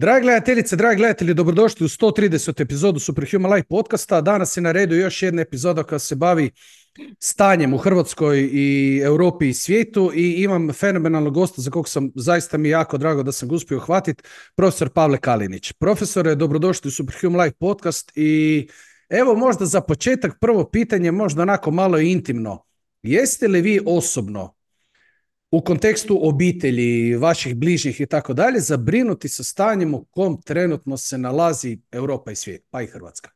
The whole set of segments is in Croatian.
Dragi gledateljice, dragi gledatelji, dobrodošli u 130. epizodu Superhuman Life podcasta. Danas je na redu još jedna epizoda koja se bavi stanjem u Hrvatskoj i Europi i svijetu i imam fenomenalnog gosta za kog sam zaista mi jako drago da sam ga uspio hvatiti, profesor Pavle Kalinić. Profesore, dobrodošli u Superhuman Life podcast i evo možda za početak prvo pitanje, možda onako malo intimno. Jeste li vi osobno u kontekstu obitelji, vaših bližih i tako dalje, zabrinuti sa stanjem u kom trenutno se nalazi Europa i svijet, pa i Hrvatska?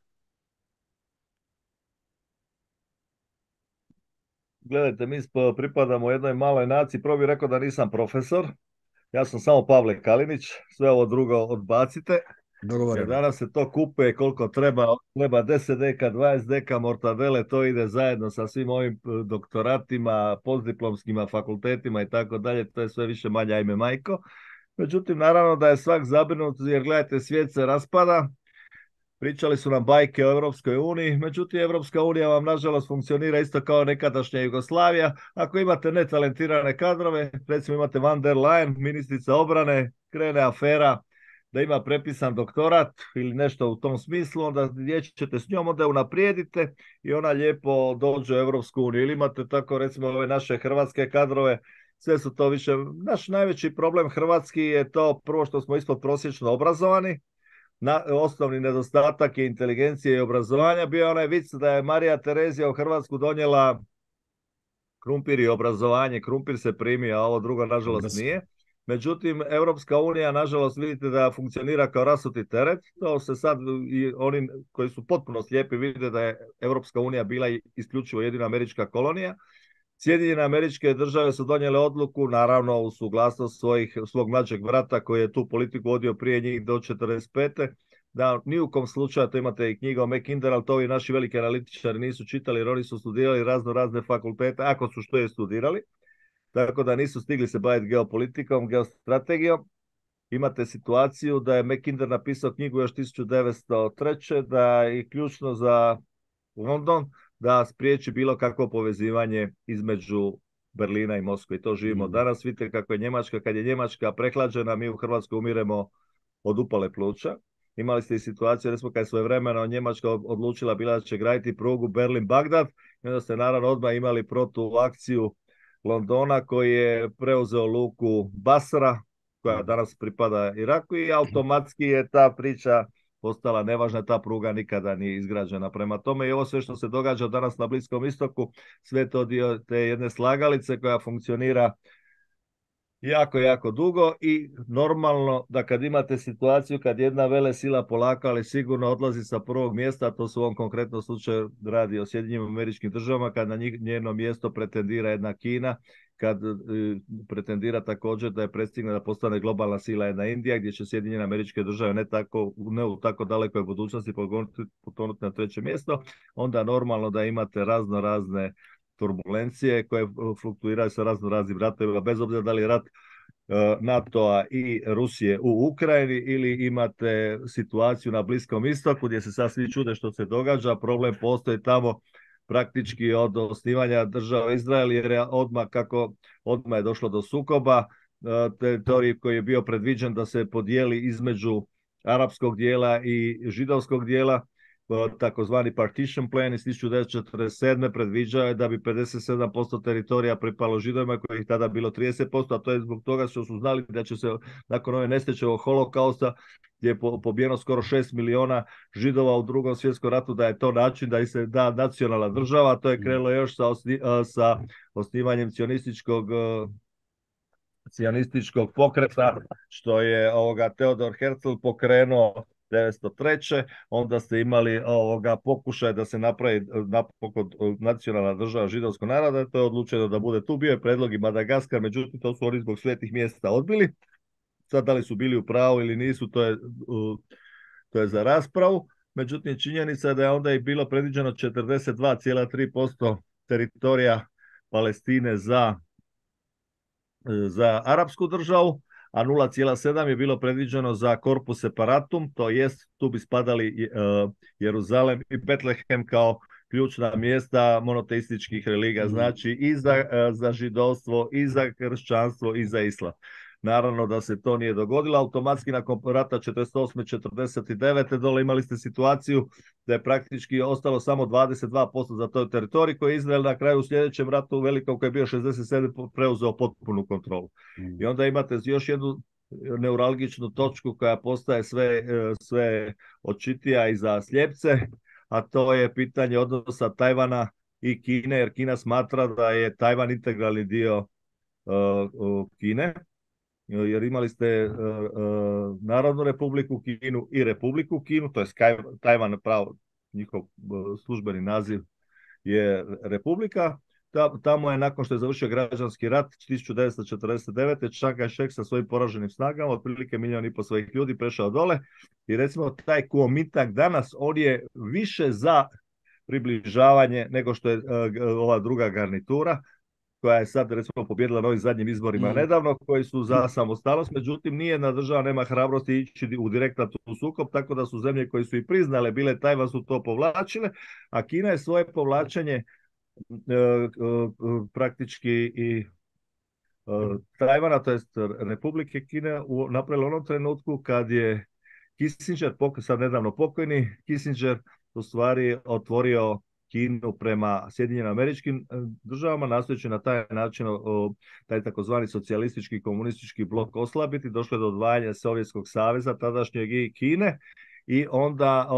Gledajte, mi pripadamo jednoj maloj naciji. Prvo bih rekao da nisam profesor. Ja sam samo Pavle Kalinić. Sve ovo drugo odbacite. Dogovoreno. Danas se to kupuje koliko treba, ono treba 10 deka, 20 deka mortadele, to ide zajedno sa svim ovim e, doktoratima, postdiplomskim fakultetima i tako dalje, to je sve više manje ajme majko. Međutim, naravno da je svak zabrinut jer gledajte, svijet se raspada, Pričali su nam bajke o Europskoj uniji, međutim Europska unija vam nažalost funkcionira isto kao nekadašnja Jugoslavija. Ako imate netalentirane kadrove, recimo imate Van der Leyen, ministrica obrane, krene afera da ima prepisan doktorat ili nešto u tom smislu, onda ćete s njom, onda unaprijedite i ona lijepo dođe u Europsku uniju. Ili imate tako recimo ove naše hrvatske kadrove, sve su to više. Naš najveći problem hrvatski je to prvo što smo ispod prosječno obrazovani, na, osnovni nedostatak je inteligencije i obrazovanja. Bio je onaj vic da je Marija Terezija u Hrvatsku donijela krumpir i obrazovanje. Krumpir se primi, a ovo drugo nažalost nije. Međutim, Europska unija, nažalost, vidite da funkcionira kao rasuti teret. To se sad i oni koji su potpuno slijepi vide da je Europska unija bila isključivo jedina američka kolonija. Sjedinjene američke države su donijele odluku, naravno u suglasnost svojih, svog mlađeg vrata koji je tu politiku vodio prije njih do 45. Da, ni u kom slučaju, to imate i knjiga o McKinder, ali to ovi naši veliki analitičari nisu čitali jer oni su studirali razno razne fakultete, ako su što je studirali tako da nisu stigli se baviti geopolitikom, geostrategijom. Imate situaciju da je Mekinder napisao knjigu još 1903. da je ključno za London da spriječi bilo kakvo povezivanje između Berlina i Moskve. I to živimo mm. danas. Vidite kako je Njemačka. Kad je Njemačka prehlađena, mi u Hrvatskoj umiremo od upale pluća. Imali ste i situaciju, recimo kad je svojevremeno Njemačka odlučila bila da će graditi prugu Berlin-Bagdad i onda ste naravno odmah imali protu akciju Londona koji je preuzeo luku Basra koja danas pripada Iraku i automatski je ta priča postala nevažna, ta pruga nikada nije izgrađena. Prema tome i ovo sve što se događa danas na Bliskom istoku, sve to dio te jedne slagalice koja funkcionira jako, jako dugo i normalno da kad imate situaciju kad jedna vele sila polako, ali sigurno odlazi sa prvog mjesta, to su u ovom konkretnom slučaju radi o Sjedinjim američkim državama, kad na njeno mjesto pretendira jedna Kina, kad e, pretendira također da je prestigne da postane globalna sila jedna Indija, gdje će Sjedinjene američke države ne, tako, ne u tako dalekoj budućnosti potonuti na treće mjesto, onda normalno da imate razno razne turbulencije koje eh, fluktuiraju sa razno raznim ratovima, bez obzira da li je rat eh, NATO-a i Rusije u Ukrajini ili imate situaciju na Bliskom istoku gdje se sad svi čude što se događa, problem postoji tamo praktički od osnivanja države Izrael jer je odmah kako odmah je došlo do sukoba eh, teritorij koji je bio predviđen da se podijeli između arapskog dijela i židovskog dijela takozvani partition plan iz 1947. predviđao je da bi 57% teritorija pripalo židovima koji ih tada bilo 30%, a to je zbog toga što su znali da će se nakon ove nesteće holokausta gdje je pobijeno skoro 6 miliona židova u drugom svjetskom ratu, da je to način da se da nacionalna država, to je mm. krenulo još sa, sa osnivanjem cionističkog cionističkog pokreta, što je ovoga Teodor Herzl pokrenuo 1903. onda ste imali ovoga pokušaj da se napravi e, napokon e, nacionalna država židovskog naroda, to je odlučeno da bude tu, bio je predlog i Madagaskar, međutim to su oni zbog svetih mjesta odbili. Sad da li su bili u pravu ili nisu, to je, to je za raspravu. Međutim, činjenica je da je onda i bilo predviđeno 42,3% teritorija Palestine za, e, za arapsku državu, a 0,7 je bilo predviđeno za korpus separatum, to jest tu bi spadali e, Jeruzalem i Betlehem kao ključna mjesta monoteističkih religa, mhm. znači i za, e, za židovstvo, i za kršćanstvo, i za islam. Naravno da se to nije dogodilo, automatski nakon rata 48. 49. dole imali ste situaciju da je praktički ostalo samo 22% za toj teritorij koji je Izrael na kraju u sljedećem ratu velikom koji je bio 67 preuzeo potpunu kontrolu. Mm. I onda imate još jednu neuralgičnu točku koja postaje sve, e, sve očitija i za slijepce, a to je pitanje odnosa Tajvana i Kine, jer Kina smatra da je Tajvan integralni dio e, Kine jer imali ste e, e, Narodnu republiku Kinu i Republiku Kinu, to je Tajvan pravo, njihov e, službeni naziv je Republika. tamo je nakon što je završio građanski rat 1949. Chiang Kai-shek sa svojim poraženim snagama, otprilike milijon i po svojih ljudi prešao dole i recimo taj Kuomintang danas on je više za približavanje nego što je ova druga garnitura koja je sad recimo pobjedila na ovim zadnjim izborima mm. nedavno, koji su za mm. samostalnost, međutim nije na država nema hrabrosti ići u direktan tu sukob, tako da su zemlje koje su i priznale bile Tajvan pa su to povlačile, a Kina je svoje povlačenje e, e, e, praktički i e, Tajvana, to jest Republike Kine, u, napravila u onom trenutku kad je Kissinger, pok, sad nedavno pokojni, Kissinger u stvari otvorio Kinu prema Sjedinjenim američkim eh, državama, nastojeći na taj način taj takozvani socijalistički komunistički blok oslabiti, došlo je do odvajanja Sovjetskog saveza, tadašnjeg i Kine, i onda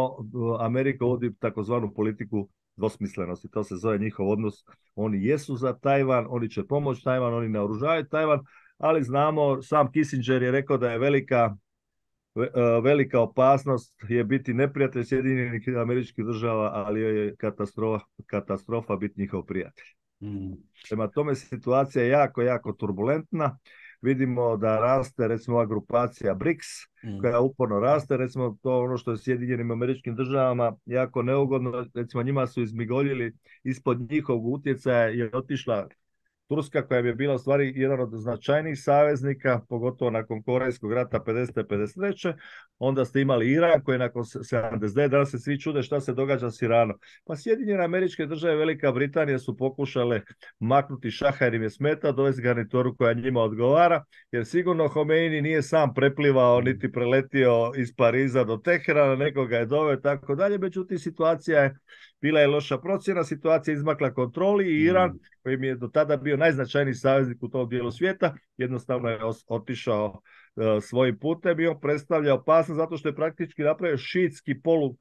Amerika uvodi takozvanu politiku dvosmislenosti. To se zove njihov odnos. Oni jesu za Tajvan, oni će pomoći Tajvan, oni naoružavaju Tajvan, ali znamo, sam Kissinger je rekao da je velika E, velika opasnost je biti neprijatelj Sjedinjenih američkih država, ali je katastrofa, katastrofa biti njihov prijatelj. Mm. Prema tome situacija je jako, jako turbulentna. Vidimo da raste recimo ova grupacija BRICS mm. koja uporno raste, recimo to ono što je Sjedinjenim američkim državama jako neugodno, recimo njima su izmigoljili ispod njihovog utjecaja je otišla Turska koja bi bila u stvari jedan od značajnijih saveznika, pogotovo nakon Korejskog rata 50. 53. Onda ste imali Iran koji je nakon 79. Danas se svi čude šta se događa s Iranom. Pa Sjedinjene američke države Velika Britanija su pokušale maknuti šaha jer im je smeta, dovesti garnitoru koja njima odgovara, jer sigurno Homeini nije sam preplivao niti preletio iz Pariza do Teherana, nekoga je doveo tako dalje. Međutim, situacija je bila je loša procjena, situacija izmakla kontroli i mm. Iran, koji je do tada bio najznačajniji saveznik u tom dijelu svijeta, jednostavno je otišao e, svojim putem i on predstavlja opasnost zato što je praktički napravio šitski polu,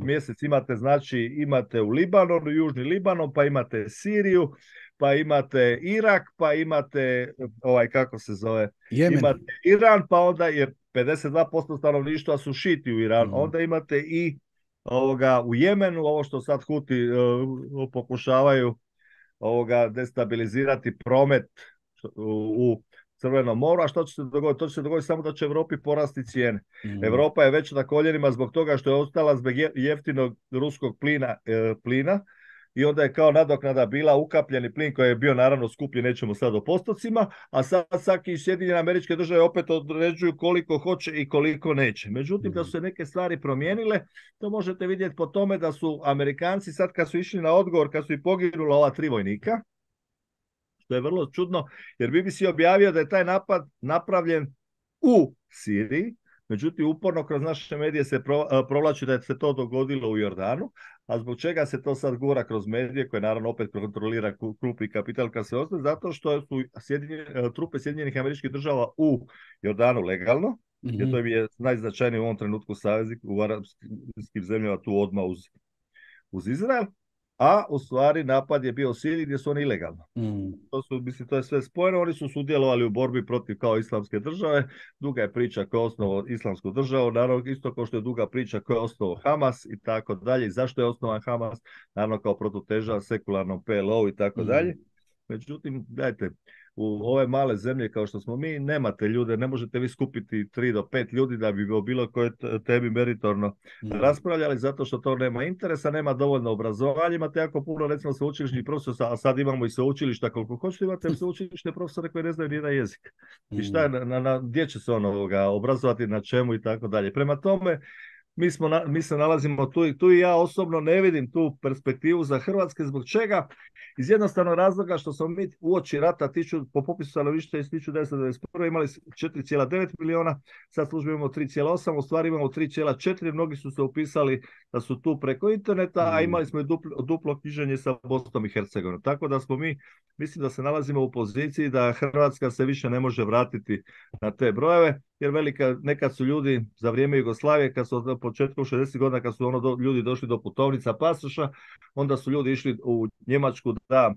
mm. mjesec. Imate, znači, imate u Libanonu, Južni Libanon, pa imate Siriju, pa imate Irak, pa imate, ovaj, kako se zove, imate Iran, pa onda je 52% stanovništva su šiti u Iranu. Mm. Onda imate i ovoga, u Jemenu, ovo što sad Huti e, pokušavaju ovoga, destabilizirati promet u, u Crvenom moru, a što će se dogoditi? To će se dogoditi samo da će Europi porasti cijene. Mm. Europa je već na koljenima zbog toga što je ostala zbog jeftinog ruskog plina, e, plina i onda je kao nadoknada bila ukapljeni plin koji je bio naravno skuplji, nećemo sad o postocima, a sad saki Sjedinjene američke države opet određuju koliko hoće i koliko neće. Međutim, da mhm. su se neke stvari promijenile, to možete vidjeti po tome da su Amerikanci sad kad su išli na odgovor, kad su i poginula ova tri vojnika, što je vrlo čudno, jer BBC objavio da je taj napad napravljen u Siriji, Međutim, uporno kroz naše medije se e, provlači da se to dogodilo u Jordanu, a zbog čega se to sad gura kroz medije koje naravno opet kontrolira krupni kapital kad se zato što su e, trupe Sjedinjenih američkih država u Jordanu legalno, jer mhm. to je najznačajniji u ovom trenutku saveznik u arapskim zemljama tu odmah uz Izrael, a u stvari napad je bio u Siriji gdje su oni ilegalno. Mm. To su, mislim, to je sve spojeno. Oni su sudjelovali u borbi protiv kao islamske države. Duga je priča koja je osnovao islamsku državu, naravno isto kao što je duga priča koja je osnovao Hamas i tako dalje. Zašto je osnovan Hamas? Naravno kao protuteža sekularnom PLO i tako mm. dalje. Međutim, dajte, u ove male zemlje kao što smo mi, nemate ljude, ne možete vi skupiti tri do pet ljudi da bi o bilo koje tebi meritorno raspravljali, zato što to nema interesa, nema dovoljno obrazovanja, imate jako puno recimo sveučilišnih profesora, a sad imamo i sveučilišta koliko hoćete, imate sveučilišne profesore koji ne znaju ni jezik. I šta, na, na, gdje će se ono obrazovati, na čemu i tako dalje. Prema tome, mi, smo mi se nalazimo tu i tu i ja osobno ne vidim tu perspektivu za Hrvatske. Zbog čega? Iz jednostavnog razloga što smo mi uoči rata tiču, po popisu stanovišta iz 1991. imali 4,9 miliona, sad službe imamo 3,8, u stvari imamo 3,4, mnogi su se upisali da su tu preko interneta, a mm. imali smo i duplo, duplo knjiženje sa Bosnom i Hercegovinom. Tako da smo mi, mislim da se nalazimo u poziciji da Hrvatska se više ne može vratiti na te brojeve jer velika, nekad su ljudi za vrijeme Jugoslavije, kad su početku 60 godina, kad su ono ljudi došli do putovnica pasoša, onda su ljudi išli u Njemačku da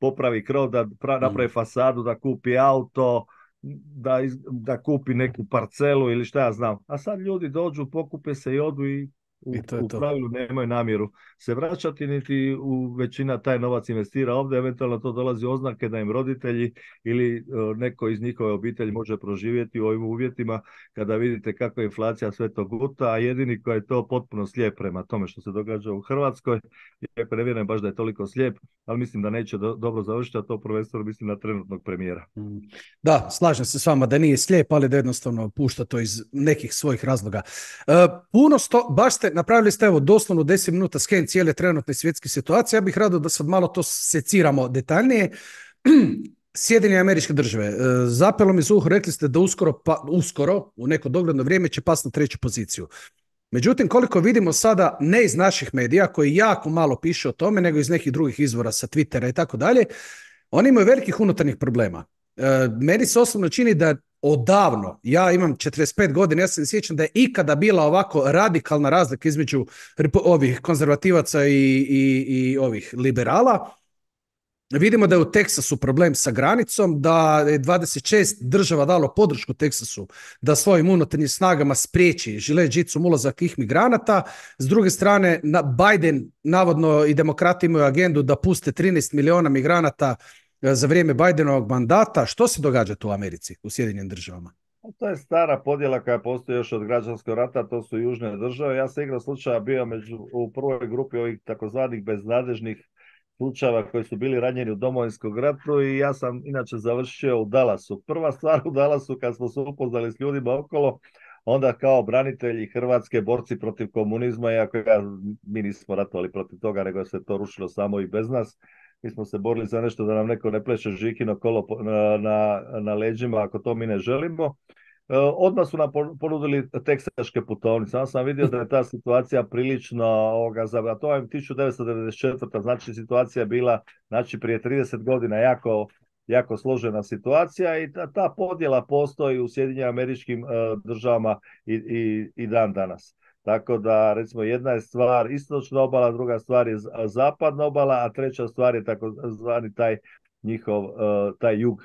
popravi krov, da mm. napravi fasadu, da kupi auto, da, da kupi neku parcelu ili šta ja znam. A sad ljudi dođu, pokupe se i odu i u, to pravilu nemaju namjeru se vraćati, niti u većina taj novac investira ovdje, eventualno to dolazi oznake da im roditelji ili e, neko iz njihove obitelji može proživjeti u ovim uvjetima kada vidite kako je inflacija sve to guta, a jedini koji je to potpuno slijep prema tome što se događa u Hrvatskoj, je ne vjerujem baš da je toliko slijep, ali mislim da neće do, dobro završiti, a to prvenstveno mislim na trenutnog premijera. Mm. Da, slažem se s vama da nije slijep, ali da jednostavno pušta to iz nekih svojih razloga. E, puno sto, baš ste napravili ste evo doslovno 10 minuta sken cijele trenutne svjetske situacije. Ja bih rado da sad malo to seciramo detaljnije. Sjedinje američke države. E, Zapelo mi zuh, rekli ste da uskoro, pa, uskoro, u neko dogledno vrijeme će pas na treću poziciju. Međutim, koliko vidimo sada, ne iz naših medija, koji jako malo piše o tome, nego iz nekih drugih izvora sa Twittera i tako dalje, oni imaju velikih unutarnjih problema. E, meni se osobno čini da odavno, ja imam 45 godina, ja se sjećam da je ikada bila ovako radikalna razlika između ovih konzervativaca i, i, i ovih liberala. Vidimo da je u Teksasu problem sa granicom, da je 26 država dalo podršku Teksasu da svojim unutarnjim snagama spriječi žile ulazak ih migranata. S druge strane, Biden, navodno i demokrati imaju agendu da puste 13 miliona migranata E, za vrijeme Bajdenovog mandata. Što se događa tu u Americi, u Sjedinjenim državama? Pa to je stara podjela koja postoji još od građanskog rata, to su južne države. Ja sam igra slučaja bio među, u prvoj grupi ovih takozvanih beznadežnih slučajeva koji su bili ranjeni u domovinskom ratu i ja sam inače završio u Dalasu. Prva stvar u Dalasu kad smo se upoznali s ljudima okolo, onda kao branitelji Hrvatske, borci protiv komunizma, iako ja, mi nismo ratovali protiv toga, nego se to rušilo samo i bez nas mi smo se borili za nešto da nam neko ne pleše žikino kolo na, na leđima ako to mi ne želimo. E, odmah su nam ponudili teksaške putovnice. Ja sam vidio da je ta situacija prilično ovoga, a to je 1994. Znači situacija je bila znači, prije 30 godina jako, jako složena situacija i ta, ta podjela postoji u Sjedinjenim američkim e, državama i, i, i dan danas. Tako da, recimo, jedna je stvar istočna obala, druga stvar je zapadna obala, a treća stvar je takozvani taj njihov, e, taj jug.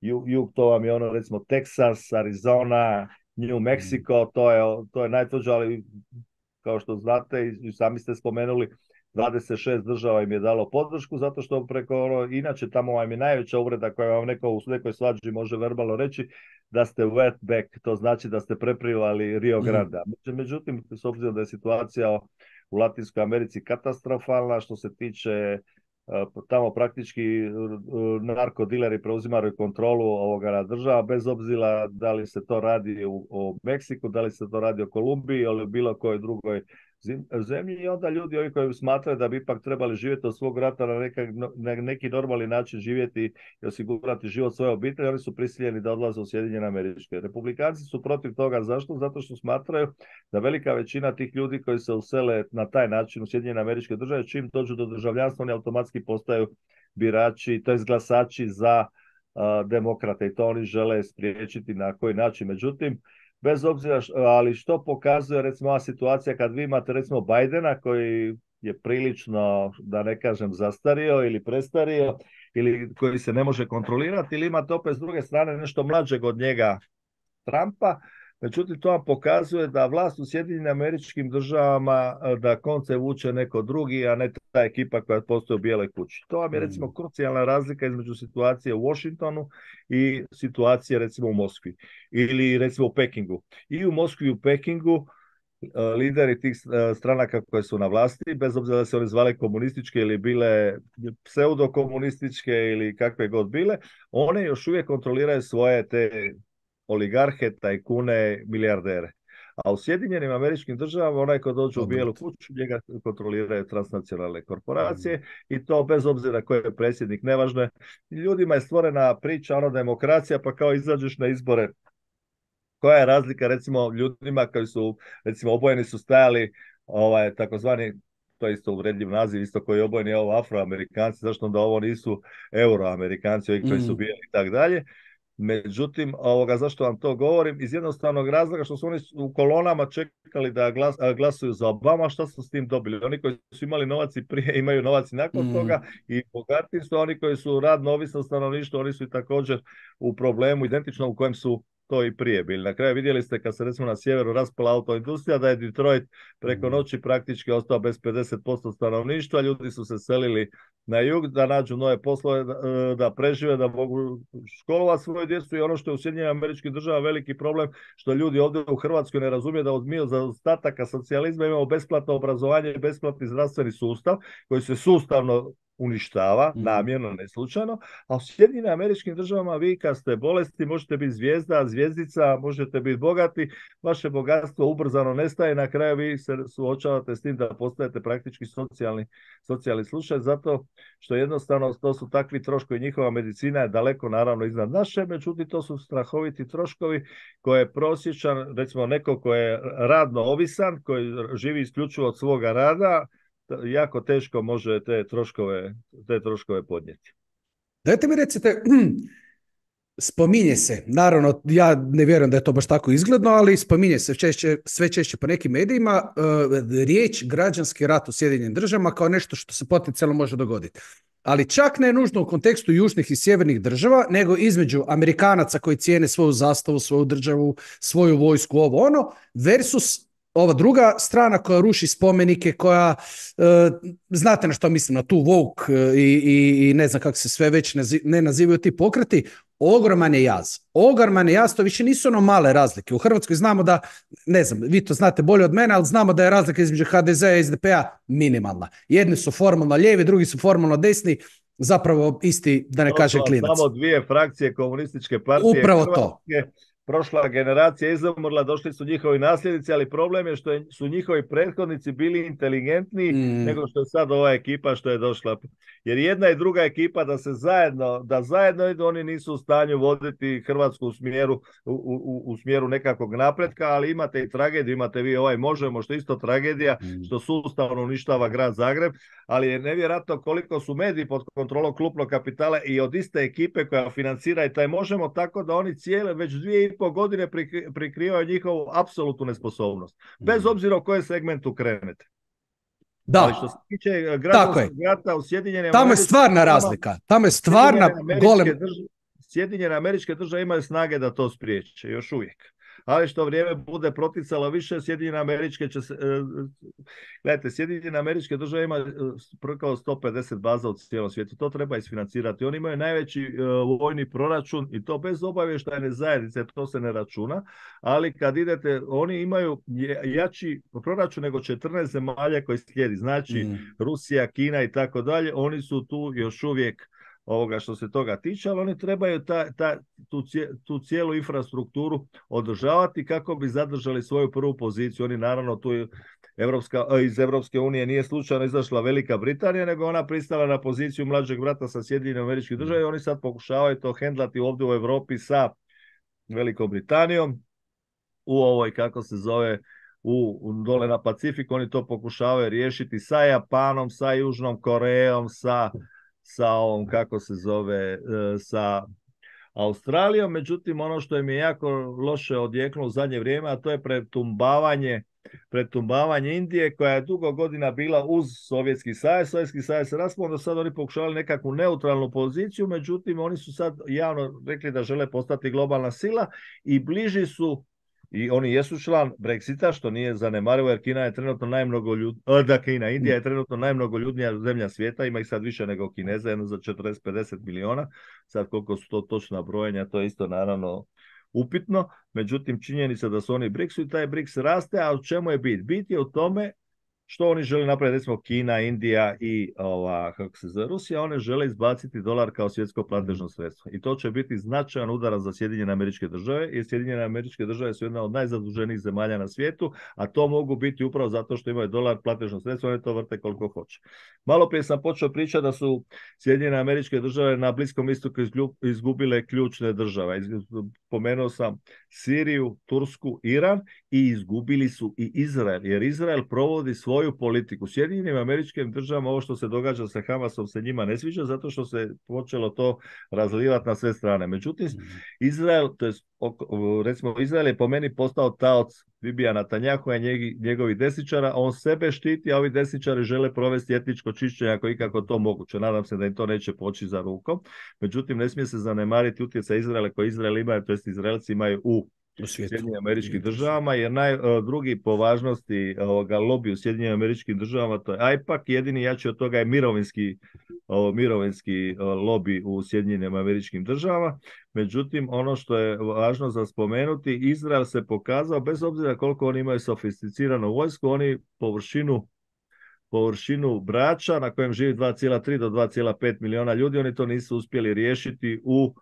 jug. to vam je ono, recimo, Texas, Arizona, New Mexico, mm. to je, to je ali kao što znate i sami ste spomenuli, 26 država im je dalo podršku zato što preko ono, inače tamo vam je najveća uvreda koja vam neko u nekoj svađi može verbalno reći da ste wetback, to znači da ste preprivali Rio mhm. Grande. Međutim, s obzirom da je situacija u Latinskoj Americi katastrofalna što se tiče e, tamo praktički e, narkodileri preuzimaju kontrolu ovoga država, bez obzira da li se to radi u, u Meksiku, da li se to radi u Kolumbiji ili bilo kojoj drugoj zemlji i onda ljudi ovi koji smatraju da bi ipak trebali živjeti od svog rata na, neki normalni način živjeti i osigurati život svoje obitelji, oni su prisiljeni da odlaze u Sjedinjene američke. Republikanci su protiv toga. Zašto? Zato što smatraju da velika većina tih ljudi koji se usele na taj način u Sjedinjene američke države, čim dođu do državljanstva, oni automatski postaju birači, to glasači za demokrate i to oni žele spriječiti na koji način. Međutim, bez obzira, ali što pokazuje recimo ova situacija kad vi imate recimo Bajdena koji je prilično, da ne kažem, zastario ili prestario ili koji se ne može kontrolirati ili imate opet s druge strane nešto mlađeg od njega Trumpa Međutim, to vam pokazuje da vlast u Sjedinjenim američkim državama e, da konce vuče neko drugi, a ne ta ekipa koja postoji u Bijeloj kući. To vam je mhm. recimo krucijalna razlika između situacije u Washingtonu i situacije recimo u Moskvi ili recimo u Pekingu. I u Moskvi i u Pekingu e, lideri tih e, stranaka koje su na vlasti, bez obzira da se one zvale komunističke ili bile pseudokomunističke ili kakve god bile, one još uvijek kontroliraju svoje te oligarhe, tajkune, milijardere. A u Sjedinjenim američkim državama onaj ko dođe u bijelu kuću, njega kontroliraju transnacionalne korporacije i to bez obzira koji je predsjednik, nevažno je. Ljudima je stvorena priča, ono demokracija, pa kao izađeš na izbore. Koja je razlika recimo ljudima koji su, recimo obojeni su stajali ovaj, takozvani to je isto uvredljiv naziv, isto koji je obojen je ovo afroamerikanci, zašto onda ovo nisu euroamerikanci, ovi koji su mm. bili i tako dalje. Međutim, ovoga, zašto vam to govorim? Iz jednostavnog razloga što su oni u kolonama čekali da glasuju za Obama, šta su s tim dobili? Oni koji su imali novac prije imaju novac i nakon mm. toga i bogati su oni koji su radno ovisno stanovništvo, oni su i također u problemu identično u kojem su to i prije bili. Na kraju vidjeli ste kad se recimo na sjeveru raspala autoindustrija da je Detroit preko mhm. noći praktički ostao bez 50% stanovništva, ljudi su se selili na jug da nađu nove poslove, e, da prežive, da mogu školovati svoju djecu i ono što je u Sjedinjenim veliki problem što ljudi ovdje u Hrvatskoj ne razumije da od mi za ostataka socijalizma imamo besplatno obrazovanje i besplatni zdravstveni sustav koji se sustavno uništava, mhm. namjerno, ne a u Sjedinjene američkim državama vi kad ste bolesti možete biti zvijezda, zvijezdica, možete biti bogati, vaše bogatstvo ubrzano nestaje, na kraju vi se suočavate s tim da postajete praktički socijalni, socijalni slučaj, zato što jednostavno to su takvi troškovi, njihova medicina je daleko naravno iznad naše, međutim to su strahoviti troškovi koje je prosječan, recimo neko ko je radno ovisan, koji živi isključivo od svoga rada, jako teško može te troškove, te troškove podnijeti. Dajte mi recite, spominje se, naravno ja ne vjerujem da je to baš tako izgledno, ali spominje se češće, sve češće po nekim medijima eh, riječ građanski rat u Sjedinjenim državama kao nešto što se potencijalno može dogoditi. Ali čak ne nužno u kontekstu južnih i sjevernih država, nego između Amerikanaca koji cijene svoju zastavu, svoju državu, svoju vojsku, ovo ono, versus ova druga strana koja ruši spomenike, koja, e, znate na što mislim, na tu Vouk e, i, i, i ne znam kako se sve već ne nazivaju ti pokreti, ogroman je jaz. Ogroman je jaz, to više nisu ono male razlike. U Hrvatskoj znamo da, ne znam, vi to znate bolje od mene, ali znamo da je razlika između hdz i SDP-a minimalna. Jedni su formalno lijevi, drugi su formalno desni, zapravo isti, da ne kaže, kažem, klinac. Samo dvije frakcije komunističke partije Upravo Hrvatske. to prošla generacija izumrla, došli su njihovi nasljednici, ali problem je što su njihovi prethodnici bili inteligentniji mm. nego što je sad ova ekipa što je došla. Jer jedna i druga ekipa da se zajedno, da zajedno idu, oni nisu u stanju voditi Hrvatsku u smjeru, u, smjeru nekakvog napretka, ali imate i tragediju, imate vi ovaj možemo, što isto tragedija, mm. što sustavno uništava grad Zagreb, ali je nevjerojatno koliko su mediji pod kontrolom klupnog kapitala i od iste ekipe koja financira i taj možemo, tako da oni cijele već dvije pol godine prikrivao njihovu apsolutnu nesposobnost. Mhm. Bez obzira u kojem segmentu krenete. Da. Ali što se tiče eh, u Tamo je stvarna razlika. Tamo je stvarna golem... Sjedinjene američke države imaju snage da to spriječe, još uvijek ali što vrijeme bude proticalo više, Sjedinjene američke će se, e, gledajte, Sjedinjene američke države ima prkao 150 baza u cijelom svijetu, to treba isfinancirati. Oni imaju najveći e, vojni proračun i to bez obavještajne zajednice, to se ne računa, ali kad idete, oni imaju jači proračun nego 14 zemalja koji slijedi, znači mm. Rusija, Kina i tako dalje, oni su tu još uvijek ovoga što se toga tiče, ali oni trebaju ta, ta, tu, tu cijelu infrastrukturu održavati kako bi zadržali svoju prvu poziciju. Oni naravno tu Evropska, e, iz Evropske unije nije slučajno izašla Velika Britanija, nego ona pristala na poziciju mlađeg brata sa Sjedinjenim američkih država i oni sad pokušavaju to hendlati ovdje u Europi sa Velikom Britanijom u ovoj, kako se zove, u, dole na pacifiku oni to pokušavaju riješiti sa Japanom, sa Južnom Korejom, sa sa ovom, kako se zove, e, sa Australijom. Međutim, ono što im je jako loše odjeknulo u zadnje vrijeme, a to je pretumbavanje pretumbavanje Indije koja je dugo godina bila uz Sovjetski savez. Sovjetski savez se raspao, onda sad oni pokušavali nekakvu neutralnu poziciju, međutim oni su sad javno rekli da žele postati globalna sila i bliži su i oni jesu član Brexita, što nije zanemarivo, jer Kina je trenutno najmnogo e, da Kina, Indija je trenutno najmnogoljudnija zemlja svijeta, ima ih sad više nego Kineza, jedno za 40-50 miliona, sad koliko su to točna brojenja, to je isto naravno upitno, međutim činjenica da su oni Brixu i taj briks raste, a u čemu je bit? Bit je u tome što oni žele napraviti, recimo Kina, Indija i ova, kako se zove, Rusija, one žele izbaciti dolar kao svjetsko platežno sredstvo. I to će biti značajan udar za Sjedinjene američke države, jer Sjedinjene američke države su jedna od najzaduženijih zemalja na svijetu, a to mogu biti upravo zato što imaju dolar platežno sredstvo, one to vrte koliko hoće. Malo prije sam počeo pričati da su Sjedinjene američke države na Bliskom istoku izgubile ključne države. Pomenuo sam Siriju, Tursku, Iran i izgubili su i Izrael, jer Izrael provodi svoj svoju politiku. S jedinim američkim državama ovo što se događa sa Hamasom se njima ne sviđa zato što se počelo to razlivati na sve strane. Međutim, mhm. Izrael, to je, recimo Izrael je po meni postao taoc Bibija Natanjahu i njegovih desničara, on sebe štiti, a ovi desničari žele provesti etničko čišćenje ako ikako to moguće. Nadam se da im to neće poći za rukom. Međutim, ne smije se zanemariti utjecaj Izraela koji Izrael ima, to jest Izraelci imaju u u Sjedinjenim američkim državama, jer naj, e, drugi po važnosti ovoga, lobby u Sjedinjenim američkim državama, to je IPAC, jedini jači od toga je mirovinski, o, mirovinski e, lobby u Sjedinjenim američkim državama. Međutim, ono što je važno za spomenuti, Izrael se pokazao, bez obzira koliko oni imaju sofisticiranu vojsku, oni površinu površinu brača na kojem živi 2,3 do 2,5 miliona ljudi, oni to nisu uspjeli riješiti u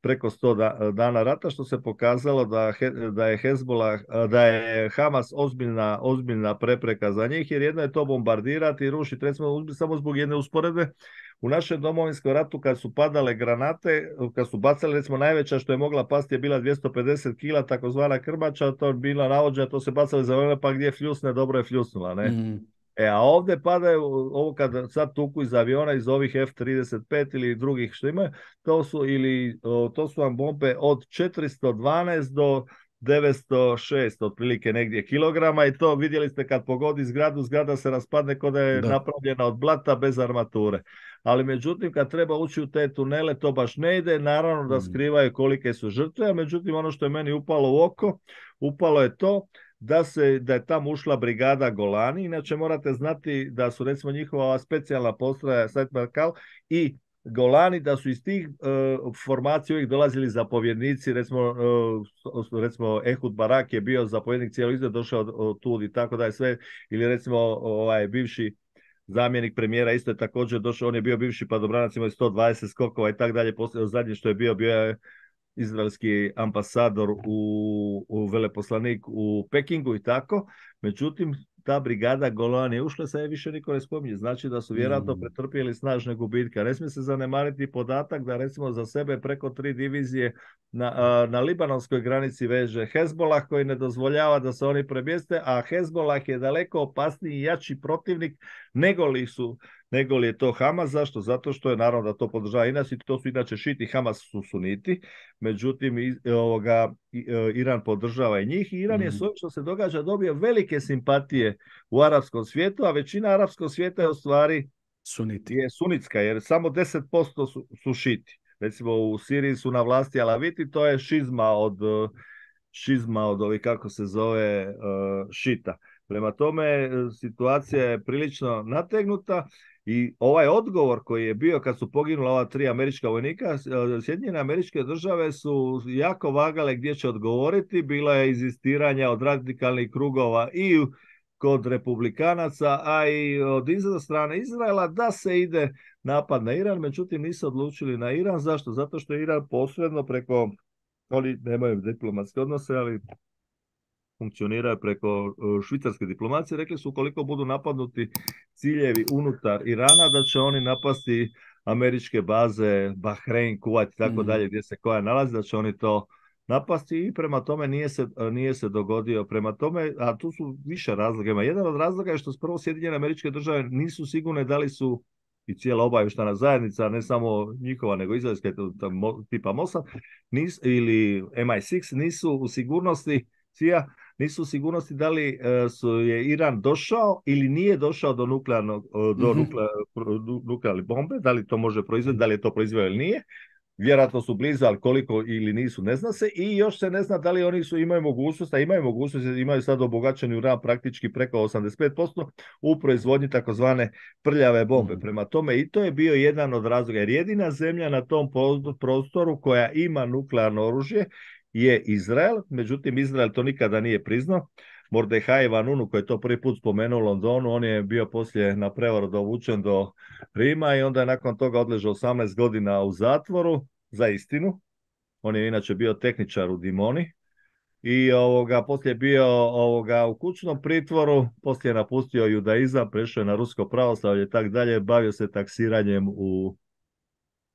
preko 100 dana rata, što se pokazalo da, da je Hezbola, da je Hamas ozbiljna, ozbiljna prepreka za njih, jer jedno je to bombardirati i rušiti, recimo samo zbog jedne usporedbe, u našem domovinskom ratu kad su padale granate, kad su bacali recimo najveća što je mogla pasti je bila 250 kila takozvana krmača, to je bila navođena, to se bacali za vreme, pa gdje je fljusne, dobro je fljusnula, ne? Mhm. E, a ovdje padaju, ovo kad sad tuku iz aviona, iz ovih F-35 ili drugih što imaju, to su, ili, to su vam bombe od 412 do 906 otprilike negdje kilograma i to vidjeli ste kad pogodi zgradu, zgrada se raspadne kod je napravljena od blata bez armature. Ali međutim kad treba ući u te tunele to baš ne ide, naravno da mm. skrivaju kolike su žrtve, a međutim ono što je meni upalo u oko, upalo je to da, se, da je tamo ušla brigada Golani. Inače morate znati da su recimo njihova specijalna postroja Sajt i Golani, da su iz tih e, formacija uvijek dolazili zapovjednici, recimo, e, recimo Ehud Barak je bio zapovjednik cijelo izve, došao od, i tako da je sve, ili recimo ovaj, bivši zamjenik premijera isto je također došao, on je bio bivši padobranac, imao je 120 skokova i tako dalje, zadnje što je bio, bio je izraelski ambasador u, u veleposlanik u Pekingu i tako. Međutim, ta brigada Golan je ušla, sad je e, više niko ne spominje. Znači da su vjerojatno mm. pretrpjeli snažne gubitke. Ne smije se zanemariti podatak da recimo za sebe preko tri divizije na, na libanonskoj granici veže Hezbollah koji ne dozvoljava da se oni premijeste, a Hezbolah je daleko opasniji i jači protivnik nego li su nego li je to Hamas. Zašto? Zato što je naravno da to podržava Inas i to su inače šiti, Hamas su suniti, međutim e, ovoga, e, Iran podržava i njih i Iran je mhm. s što se događa dobio velike simpatije u arapskom svijetu, a većina arapskog svijeta je u stvari suniti. sunitska, jer samo 10% su, su šiti. Recimo u Siriji su na vlasti alaviti, to je šizma od e, šizma od ovih kako se zove šita. Prema tome situacija je prilično nategnuta i ovaj odgovor koji je bio kad su poginula ova tri američka vojnika, e, Sjedinjene američke države su jako vagale gdje će odgovoriti. Bilo je izistiranja od radikalnih krugova i kod republikanaca, a i od izraza strane Izraela da se ide napad na Iran. Međutim, nisu odlučili na Iran. Zašto? Zato što Iran posredno preko, oni nemaju diplomatske odnose, ali funkcioniraju preko e, švicarske diplomacije, rekli su ukoliko budu napadnuti ciljevi unutar Irana, da će oni napasti američke baze, Bahrein, Kuwait i tako mhm. dalje, gdje se koja nalazi, da će oni to napasti i prema tome nije se, nije se dogodio. Prema tome, a tu su više razloga. Ima jedan od razloga je što prvo Sjedinjene američke države nisu sigurne da li su i cijela obavještana zajednica, ne samo njihova, nego izraelska tipa Mossad ili MI6 nisu u sigurnosti cija nisu u sigurnosti da li e, su je Iran došao ili nije došao do nuklearnog e, do mhm. nuklearne bombe, da li to može proizvesti, da li je to proizveo ili nije. Vjerojatno su blizu, ali koliko ili nisu, ne zna se. I još se ne zna da li oni su imaju mogućnost, a imaju mogućnost, imaju sad obogaćeni uran praktički preko 85% u proizvodnji takozvane prljave bombe. Mhm. Prema tome i to je bio jedan od razloga, jer jedina zemlja na tom prostoru koja ima nuklearno oružje je Izrael, međutim Izrael to nikada nije priznao. Mordehaj Vanunu koji je to prvi put spomenuo u Londonu, on je bio poslije na prevaru dovučen do Rima i onda je nakon toga odležao 18 godina u zatvoru za istinu. On je inače bio tehničar u Dimoni i ovoga, poslije bio ovoga, u kućnom pritvoru, poslije je napustio judaizam, prešao je na rusko pravoslavlje i tak dalje, bavio se taksiranjem u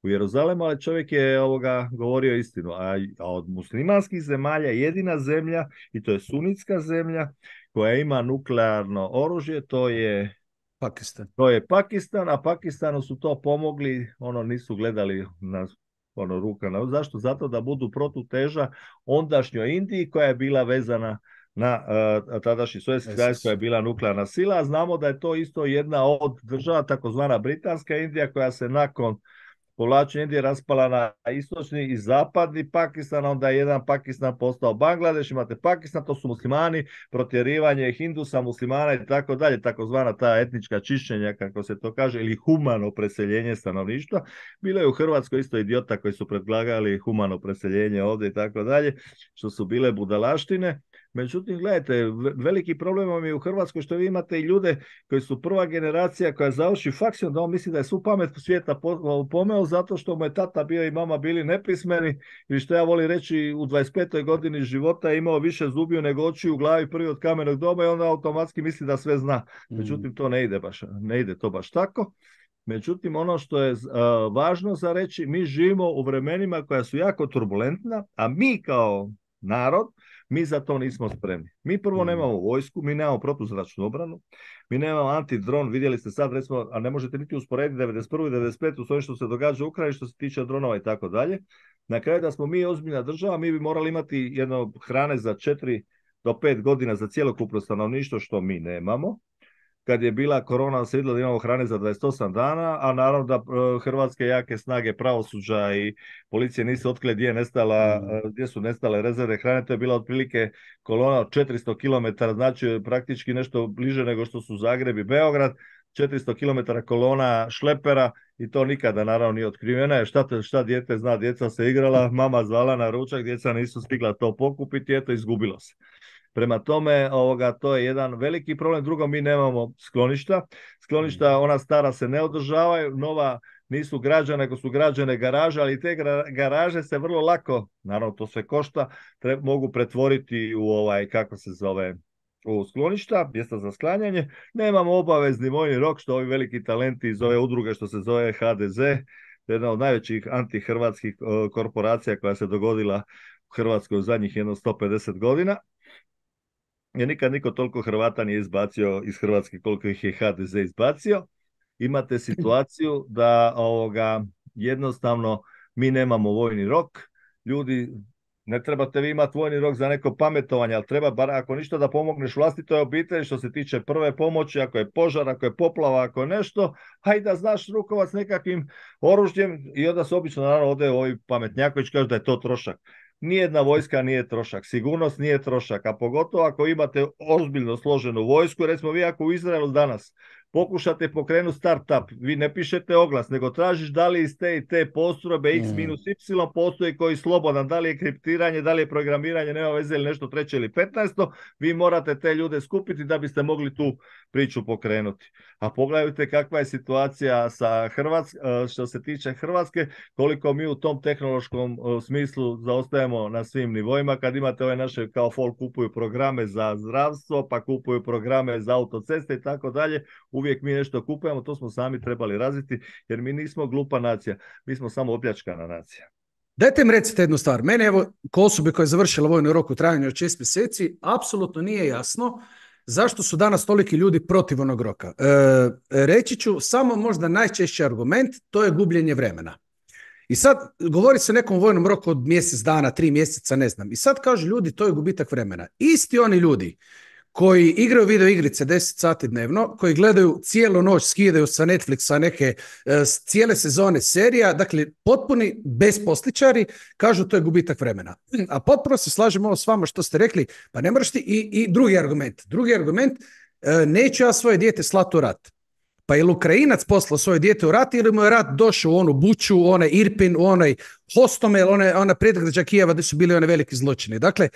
u Jeruzalemu, ali čovjek je ovoga govorio istinu. A, od muslimanskih zemalja jedina zemlja, i to je sunitska zemlja, koja ima nuklearno oružje, to je Pakistan. To je Pakistan, a Pakistanu su to pomogli, ono nisu gledali na ono ruka na zašto zato da budu protuteža ondašnjoj Indiji koja je bila vezana na tadašnji Sovjetski savez koja je bila nuklearna sila, a znamo da je to isto jedna od država takozvana Britanska Indija koja se nakon povlačenje Indije raspala na istočni i zapadni Pakistan, onda je jedan Pakistan postao Bangladeš, imate Pakistan, to su muslimani, protjerivanje hindusa, muslimana i tako dalje, takozvana ta etnička čišćenja, kako se to kaže, ili humano preseljenje stanovništva. Bilo je u Hrvatskoj isto idiota koji su predlagali humano preseljenje ovdje i tako dalje, što su bile budalaštine. Međutim, gledajte, veliki problem vam je u Hrvatskoj što vi imate i ljude koji su prva generacija koja završi faks da on misli da je svu pamet svijeta pomeo zato što mu je tata bio i mama bili nepismeni i što ja volim reći u 25. godini života je imao više zubiju nego oči u glavi prvi od kamenog doma i onda automatski misli da sve zna. Mm. Međutim, to ne ide baš, ne ide to baš tako. Međutim, ono što je važno za reći, mi živimo u vremenima koja su jako turbulentna, a mi kao narod mi za to nismo spremni. Mi prvo mm. nemamo vojsku, mi nemamo protuzračnu obranu, mi nemamo antidron, vidjeli ste sad recimo, a ne možete niti usporediti 91. i 95. s ovim što se događa u Ukrajini što se tiče dronova i tako dalje. Na kraju da smo mi ozbiljna država, mi bi morali imati jedno hrane za četiri do pet godina za cjelokupno stanovništvo što mi nemamo kad je bila korona se vidjelo da imamo hrane za 28 dana, a naravno da e, hrvatske jake snage pravosuđa i policije nisu otkrile gdje, nestala, mhm. e, su nestale rezerve hrane. To je bila otprilike kolona od 400 km, znači praktički nešto bliže nego što su Zagreb i Beograd. 400 km kolona šlepera i to nikada naravno nije otkrivena. Je. Šta, šta dijete zna, djeca se igrala, mama zvala na ručak, djeca nisu stigla to pokupiti, eto izgubilo se. Prema tome, ovoga, to je jedan veliki problem. Drugo, mi nemamo skloništa. Skloništa, mhm. ona stara se ne održavaju, nova nisu građane, nego su građane garaže, ali te garaže se vrlo lako, naravno to sve košta, mogu pretvoriti u ovaj, kako se zove, u skloništa, mjesta za sklanjanje. Nemamo obavezni vojni rok, što ovi veliki talenti iz ove udruge što se zove HDZ, to jedna od najvećih antihrvatskih korporacija koja se dogodila u Hrvatskoj u zadnjih jedno 150 godina jer nikad niko toliko Hrvata nije izbacio iz Hrvatske koliko ih je HDZ izbacio. Imate situaciju da ovoga, jednostavno mi nemamo vojni rok, ljudi ne trebate vi imati vojni rok za neko pametovanje, ali treba bar ako ništa da pomogneš vlastitoj obitelji što se tiče prve pomoći, ako je požar, ako je poplava, ako je nešto, hajde da znaš rukovac nekakvim oružjem i onda se obično naravno ode ovi pametnjaković kaže da je to trošak nijedna vojska nije trošak, sigurnost nije trošak, a pogotovo ako imate ozbiljno složenu vojsku, recimo vi ako u Izraelu danas pokušate pokrenuti startup, vi ne pišete oglas, nego tražiš da li iz te i te postrojbe x mm. minus y postoji koji je slobodan, da li je kriptiranje, da li je programiranje, nema veze ili nešto treće ili petnaesto, vi morate te ljude skupiti da biste mogli tu priču pokrenuti. A pogledajte kakva je situacija sa e, što se tiče Hrvatske, koliko mi u tom tehnološkom e, smislu zaostajemo na svim nivoima, kad imate ove naše kao fol kupuju programe za zdravstvo, pa kupuju programe za autoceste i tako dalje, uvijek mi nešto kupujemo, to smo sami trebali razviti, jer mi nismo glupa nacija, mi smo samo opljačkana nacija. Dajte mi recite jednu stvar. Mene evo, ko osobi koja je završila vojnu roku u trajanju od 6 mjeseci, apsolutno nije jasno zašto su danas toliki ljudi protiv onog roka. E, reći ću samo možda najčešći argument, to je gubljenje vremena. I sad, govori se nekom vojnom roku od mjesec dana, tri mjeseca, ne znam. I sad kažu ljudi, to je gubitak vremena. Isti oni ljudi koji igraju video igrice 10 sati dnevno, koji gledaju cijelu noć, skidaju sa Netflixa neke e, cijele sezone serija, dakle potpuni besposličari, kažu to je gubitak vremena. A potpuno se slažem ovo s vama što ste rekli, pa ne moraš i, i drugi argument. Drugi argument, e, neću ja svoje dijete slati u rat. Pa je Ukrajinac poslao svoje dijete u rat ili mu je rat došao u onu Buću, u onaj Irpin, u onaj Hostomel, one, ona predgrađa Kijeva gdje su bili one veliki zločini. Dakle,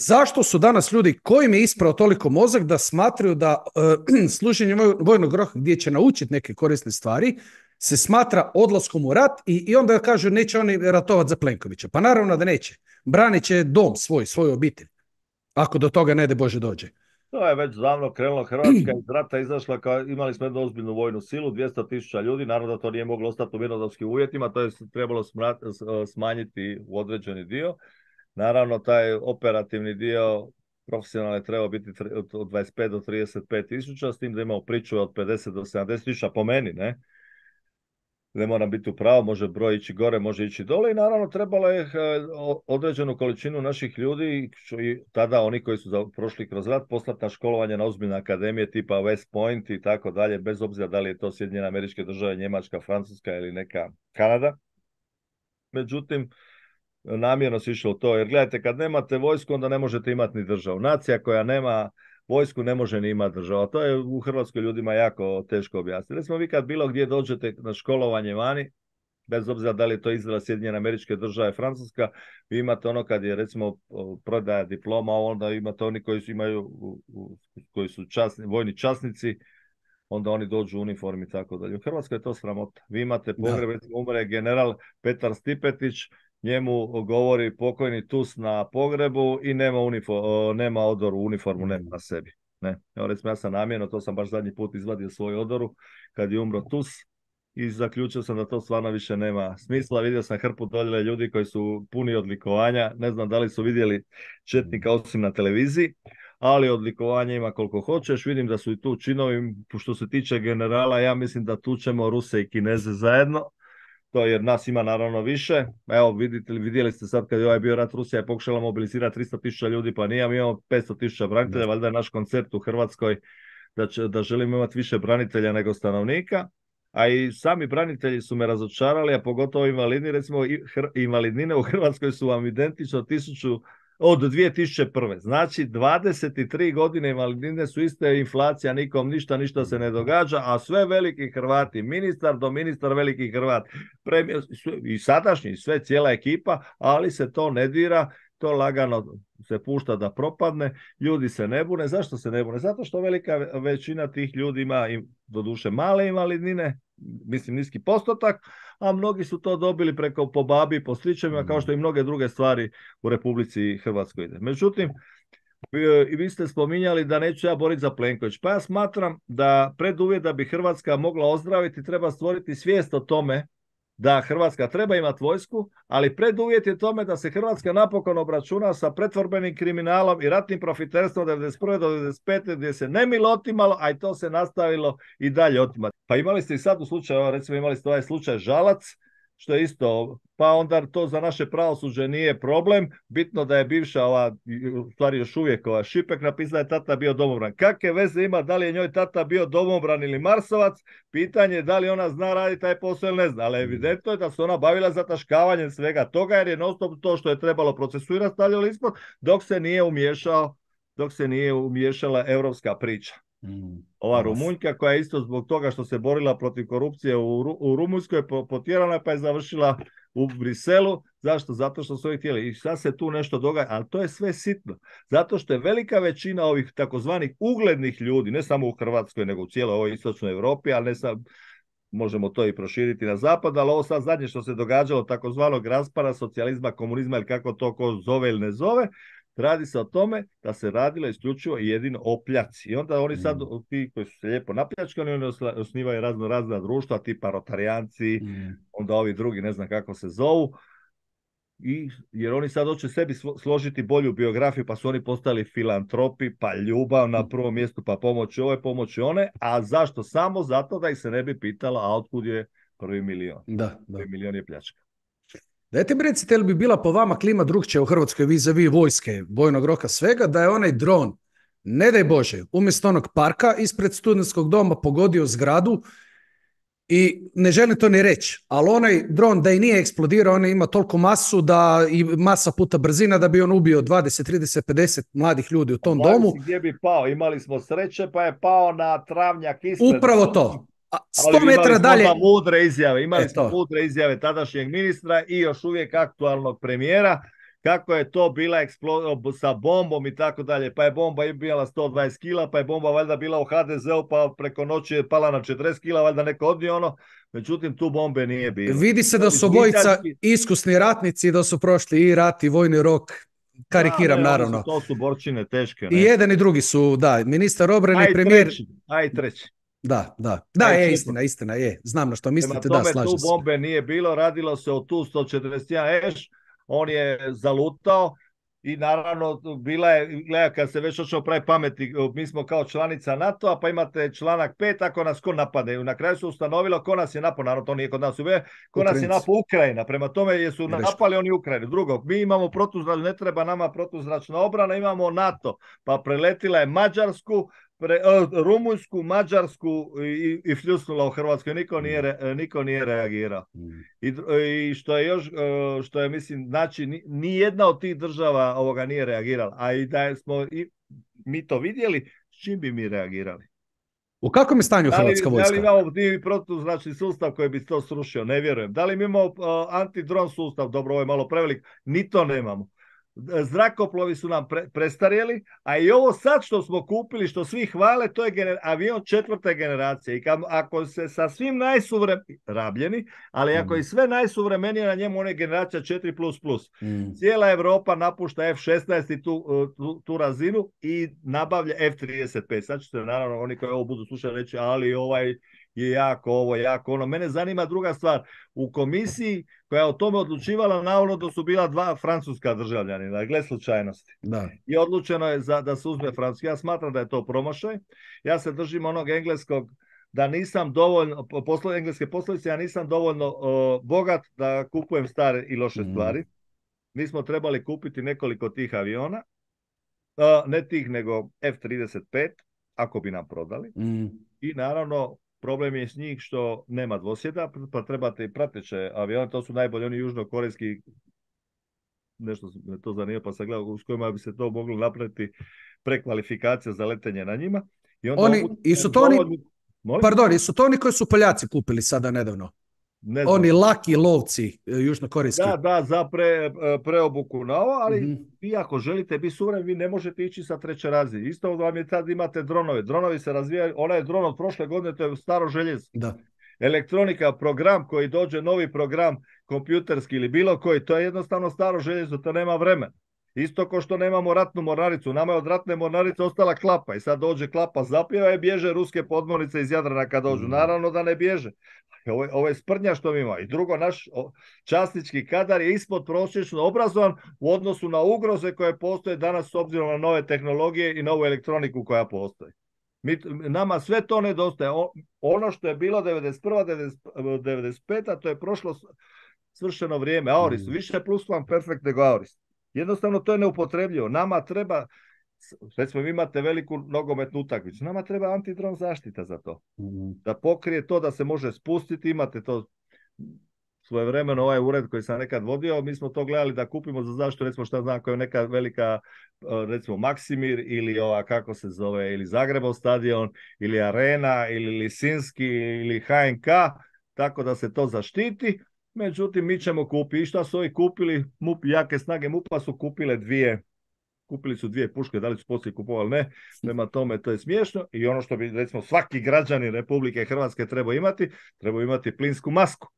Zašto su danas ljudi kojim je isprao toliko mozak da smatraju da uh, služenje vojnog roka gdje će naučiti neke korisne stvari se smatra odlaskom u rat i, i onda kažu neće oni ratovati za Plenkovića. Pa naravno da neće. Branit će dom svoj, svoju obitelj. Ako do toga ne de Bože dođe. To je već davno krenulo. Hrvatska iz rata izašla, kao, imali smo jednu ozbiljnu vojnu silu, 200 ljudi, naravno da to nije moglo ostati u mirnodopskim uvjetima, to je trebalo smanjiti u određeni dio. Naravno, taj operativni dio profesionalne je trebao biti od 25 do 35 tisuća, s tim da imamo priču od 50 do 70 tisuća, po meni, ne? Ne moram biti u pravu, može broj ići gore, može ići dole i naravno trebalo je eh, određenu količinu naših ljudi, tada oni koji su prošli kroz rad, poslati na školovanje na ozbiljne akademije tipa West Point i tako dalje, bez obzira da li je to Sjedinjene američke države, Njemačka, Francuska ili neka Kanada. Međutim, namjerno se išlo to. Jer gledajte, kad nemate vojsku, onda ne možete imati ni državu. Nacija koja nema vojsku ne može ni imati državu. To je u Hrvatskoj ljudima jako teško objasniti. Recimo vi kad bilo gdje dođete na školovanje vani, bez obzira da li je to Izrael, Sjedinjene američke države, Francuska, vi imate ono kad je recimo prodaja diploma, onda imate oni koji su, imaju, koji su časni, vojni časnici, onda oni dođu u uniformi i tako dalje. U Hrvatskoj je to sramota. Vi imate pogreb, recimo umre general Petar Stipetić, njemu govori pokojni tus na pogrebu i nema, nema odoru, uniformu nema na sebi. Ne. Evo recimo ja sam namjerno, to sam baš zadnji put izvadio svoju odoru kad je umro Tus i zaključio sam da to stvarno više nema smisla. Vidio sam hrpu dolje ljudi koji su puni odlikovanja, ne znam da li su vidjeli Četnika osim na televiziji, ali odlikovanja ima koliko hoćeš. Vidim da su i tu činovi, što se tiče generala, ja mislim da tučemo Ruse i Kineze zajedno to jer nas ima naravno više. Evo vidite, vidjeli ste sad kad je ovaj bio rat Rusija je pokušala mobilizirati 300 tisuća ljudi, pa nije, mi imamo 500 tisuća branitelja, valjda je naš koncept u Hrvatskoj da, da želimo imati više branitelja nego stanovnika. A i sami branitelji su me razočarali, a pogotovo invalidni, recimo invalidnine u Hrvatskoj su vam identično 1000 od 2001. Znači 23 godine invalidnine su iste inflacija, nikom ništa, ništa se ne događa, a sve veliki Hrvati, ministar do ministar veliki Hrvat, i sadašnji, sve cijela ekipa, ali se to ne dira, to lagano se pušta da propadne, ljudi se ne bune. Zašto se ne bune? Zato što velika većina tih ljudi ima, doduše male invalidnine, mislim niski postotak, a mnogi su to dobili preko po babi, po sličevima, kao mhm. što i mnoge druge stvari u Republici Hrvatskoj ide. Međutim, e, i vi ste spominjali da neću ja boriti za Plenković. Pa ja smatram da preduvjet da bi Hrvatska mogla ozdraviti treba stvoriti svijest o tome da Hrvatska treba imati vojsku, ali preduvjet je tome da se Hrvatska napokon obračuna sa pretvorbenim kriminalom i ratnim profiterstvom od 1991. do 1995. gdje se ne otimalo, a i to se nastavilo i dalje otimati. Pa imali ste i sad u slučaju, recimo imali ste ovaj slučaj Žalac, što je isto, pa onda to za naše pravosuđe nije problem, bitno da je bivša ova, u stvari još uvijek ova Šipek napisala je tata bio domobran. Kakve veze ima da li je njoj tata bio domobran ili marsovac, pitanje je da li ona zna raditi taj posao ili ne zna, ali mm. evidentno je da se ona bavila zataškavanjem svega toga jer je non to što je trebalo procesuirati stavljalo ispod dok se nije umiješao dok se nije umiješala europska priča. Mm, Ova Rumunjka koja je isto zbog toga što se borila protiv korupcije u, Rumunskoj Rumunjskoj potjerana pa je završila u Briselu. Zašto? Zato što su ovi htjeli. I sad se tu nešto događa, ali to je sve sitno. Zato što je velika većina ovih takozvanih uglednih ljudi, ne samo u Hrvatskoj, nego u cijeloj ovoj istočnoj Europi, ali ne možemo to i proširiti na zapad, ali ovo sad zadnje što se događalo takozvanog raspara socijalizma, komunizma ili kako to ko zove ili ne zove, Radi se o tome da se radilo isključivo i jedino o pljaci. I onda oni sad, mm. ti koji su se lijepo napljačkali, oni osnivaju razno razna društva, tipa rotarijanci, mm. onda ovi drugi, ne znam kako se zovu. I, jer oni sad hoće sebi složiti bolju biografiju, pa su oni postali filantropi, pa ljubav na mm. prvom mjestu, pa pomoći ove, pomoći one. A zašto? Samo zato da ih se ne bi pitalo a otkud je prvi milion. Da, da. Prvi milion je pljačka. Dajte mi recite, li bi bila po vama klima drugčija u Hrvatskoj vizavi a vis vojske, vojnog roka svega, da je onaj dron, ne daj Bože, umjesto onog parka ispred studentskog doma pogodio zgradu i ne želim to ni reći, ali onaj dron da i nije eksplodirao, on ima toliko masu da i masa puta brzina da bi on ubio 20, 30, 50 mladih ljudi u tom domu. Gdje bi pao, imali smo sreće pa je pao na travnjak ispred. Upravo to, 100 dalje... Imali smo mudre izjave, imali e smo mudre izjave tadašnjeg ministra i još uvijek aktualnog premijera, kako je to bila sa bombom i tako dalje, pa je bomba imala 120 kila, pa je bomba valjda bila u HDZ-u, pa preko noći je pala na 40 kila, valjda neko odnio ono, međutim tu bombe nije bilo. Vidi se da su obojica iskusni ratnici, da su prošli i rat i vojni rok, karikiram naravno. To su borčine teške. I jedan i drugi su, da, ministar obrane i premijer. aj treći. Da, da. Da, je istina, istina, je. Znam na što mislite, da, slažem se. tu bombe nije bilo, radilo se o tu 141 eš, on je zalutao i naravno bila je, gleda, kad se već očeo pravi pameti, mi smo kao članica NATO-a, pa imate članak 5, ako nas ko napade. Na kraju se ustanovilo ko nas je napao, naravno to nije kod nas uve, ko nas je napao Ukrajina, prema tome jesu napali oni Ukrajinu. Drugo, mi imamo protuzračnu, ne treba nama protuzračna obrana, imamo NATO, pa preletila je Mađarsku, E, Rumunjsku, Mađarsku i, i fljusnula u Hrvatskoj. Niko mm. e, nije, reagirao. Mm. E, I, što je još, što je mislim, znači ni jedna od tih država ovoga nije reagirala. A i da smo mi to vidjeli, s čim bi mi reagirali? U kakvom je stanju Hrvatska vojska? Da li imamo protuzračni sustav koji bi to srušio? Ne vjerujem. Da li mi imamo antidron sustav? Dobro, ovo je malo prevelik. Ni to nemamo zrakoplovi su nam pre, prestarjeli, a i ovo sad što smo kupili, što svi hvale, to je avion četvrte generacije. I ako se sa svim najsuvremeni rabljeni, ali ako mhm. i sve najsuvremenije na njemu, ona je generacija 4++. Mm. Cijela Europa napušta F-16 i tu, e, tu, tu, razinu i nabavlja F-35. Sad ćete naravno oni koji ovo budu slušali reći, ali ovaj je jako ovo, jako ono. Mene zanima druga stvar. U komisiji koja je o tome odlučivala, navodno da su bila dva francuska državljanina, gle slučajnosti. I odlučeno je za, da se uzme francuski. Ja smatram da je to promašaj. Ja se držim onog engleskog da nisam dovoljno, poslo, engleske poslovice, ja nisam dovoljno bogat da kupujem stare i loše mhm. stvari. Mi smo trebali kupiti nekoliko tih aviona, e, ne tih nego F-35, ako bi nam prodali. Mhm. I naravno Problem je s njih što nema dvosjeda, pa trebate i prateće avione, to su najbolji oni južnokorejski, nešto me to zanima pa sam gledao, s kojima bi se to moglo napraviti prekvalifikacija za letenje na njima. I oni, su to oni, pardon, i su to oni koji su Poljaci kupili sada nedavno? Ne Oni laki lovci e, južnokorejski. Da, da, za pre, e, preobuku na ovo, ali mm vi ako želite biti suvremeni vi ne možete ići sa treće razine. Isto vam je tad imate dronove. Dronovi se razvijaju, onaj dron od prošle godine, to je staro željezo. Da. Elektronika, program koji dođe, novi program kompjuterski ili bilo koji, to je jednostavno staro željezo, to nema vremena. Isto ko što nemamo ratnu mornaricu. Nama je od ratne mornarice ostala klapa i sad dođe klapa zapjeva i bježe ruske podmornice iz Jadrana kad dođu. Mm. Naravno da ne bježe. Ovo je, sprnja što mi ima. I drugo, naš časnički kadar je ispod prosječno obrazovan u odnosu na ugroze koje postoje danas s obzirom na nove tehnologije i novu elektroniku koja postoji. nama sve to nedostaje. Ono što je bilo 91. 1995. to je prošlo svršeno vrijeme. Auris, mm. više plus vam perfekt nego Auris. Jednostavno to je neupotrebljivo. Nama treba, recimo vi imate veliku nogometnu utakmicu, nama treba antidron zaštita za to. Mhm. Da pokrije to da se može spustiti, imate to svoje vremeno ovaj ured koji sam nekad vodio, mi smo to gledali da kupimo za zaštitu, recimo šta znam, koja je neka velika, e, recimo Maksimir ili ova, kako se zove, ili Zagrebov stadion, ili Arena, ili Lisinski, ili HNK, tako da se to zaštiti, Međutim, mi ćemo kupiti. I šta su ovi kupili? MUP, jake snage MUPA su kupile dvije kupili su dvije puške, da li su poslije kupovali ne, prema tome to je smiješno i ono što bi recimo svaki građanin Republike Hrvatske trebao imati, trebao imati plinsku masku.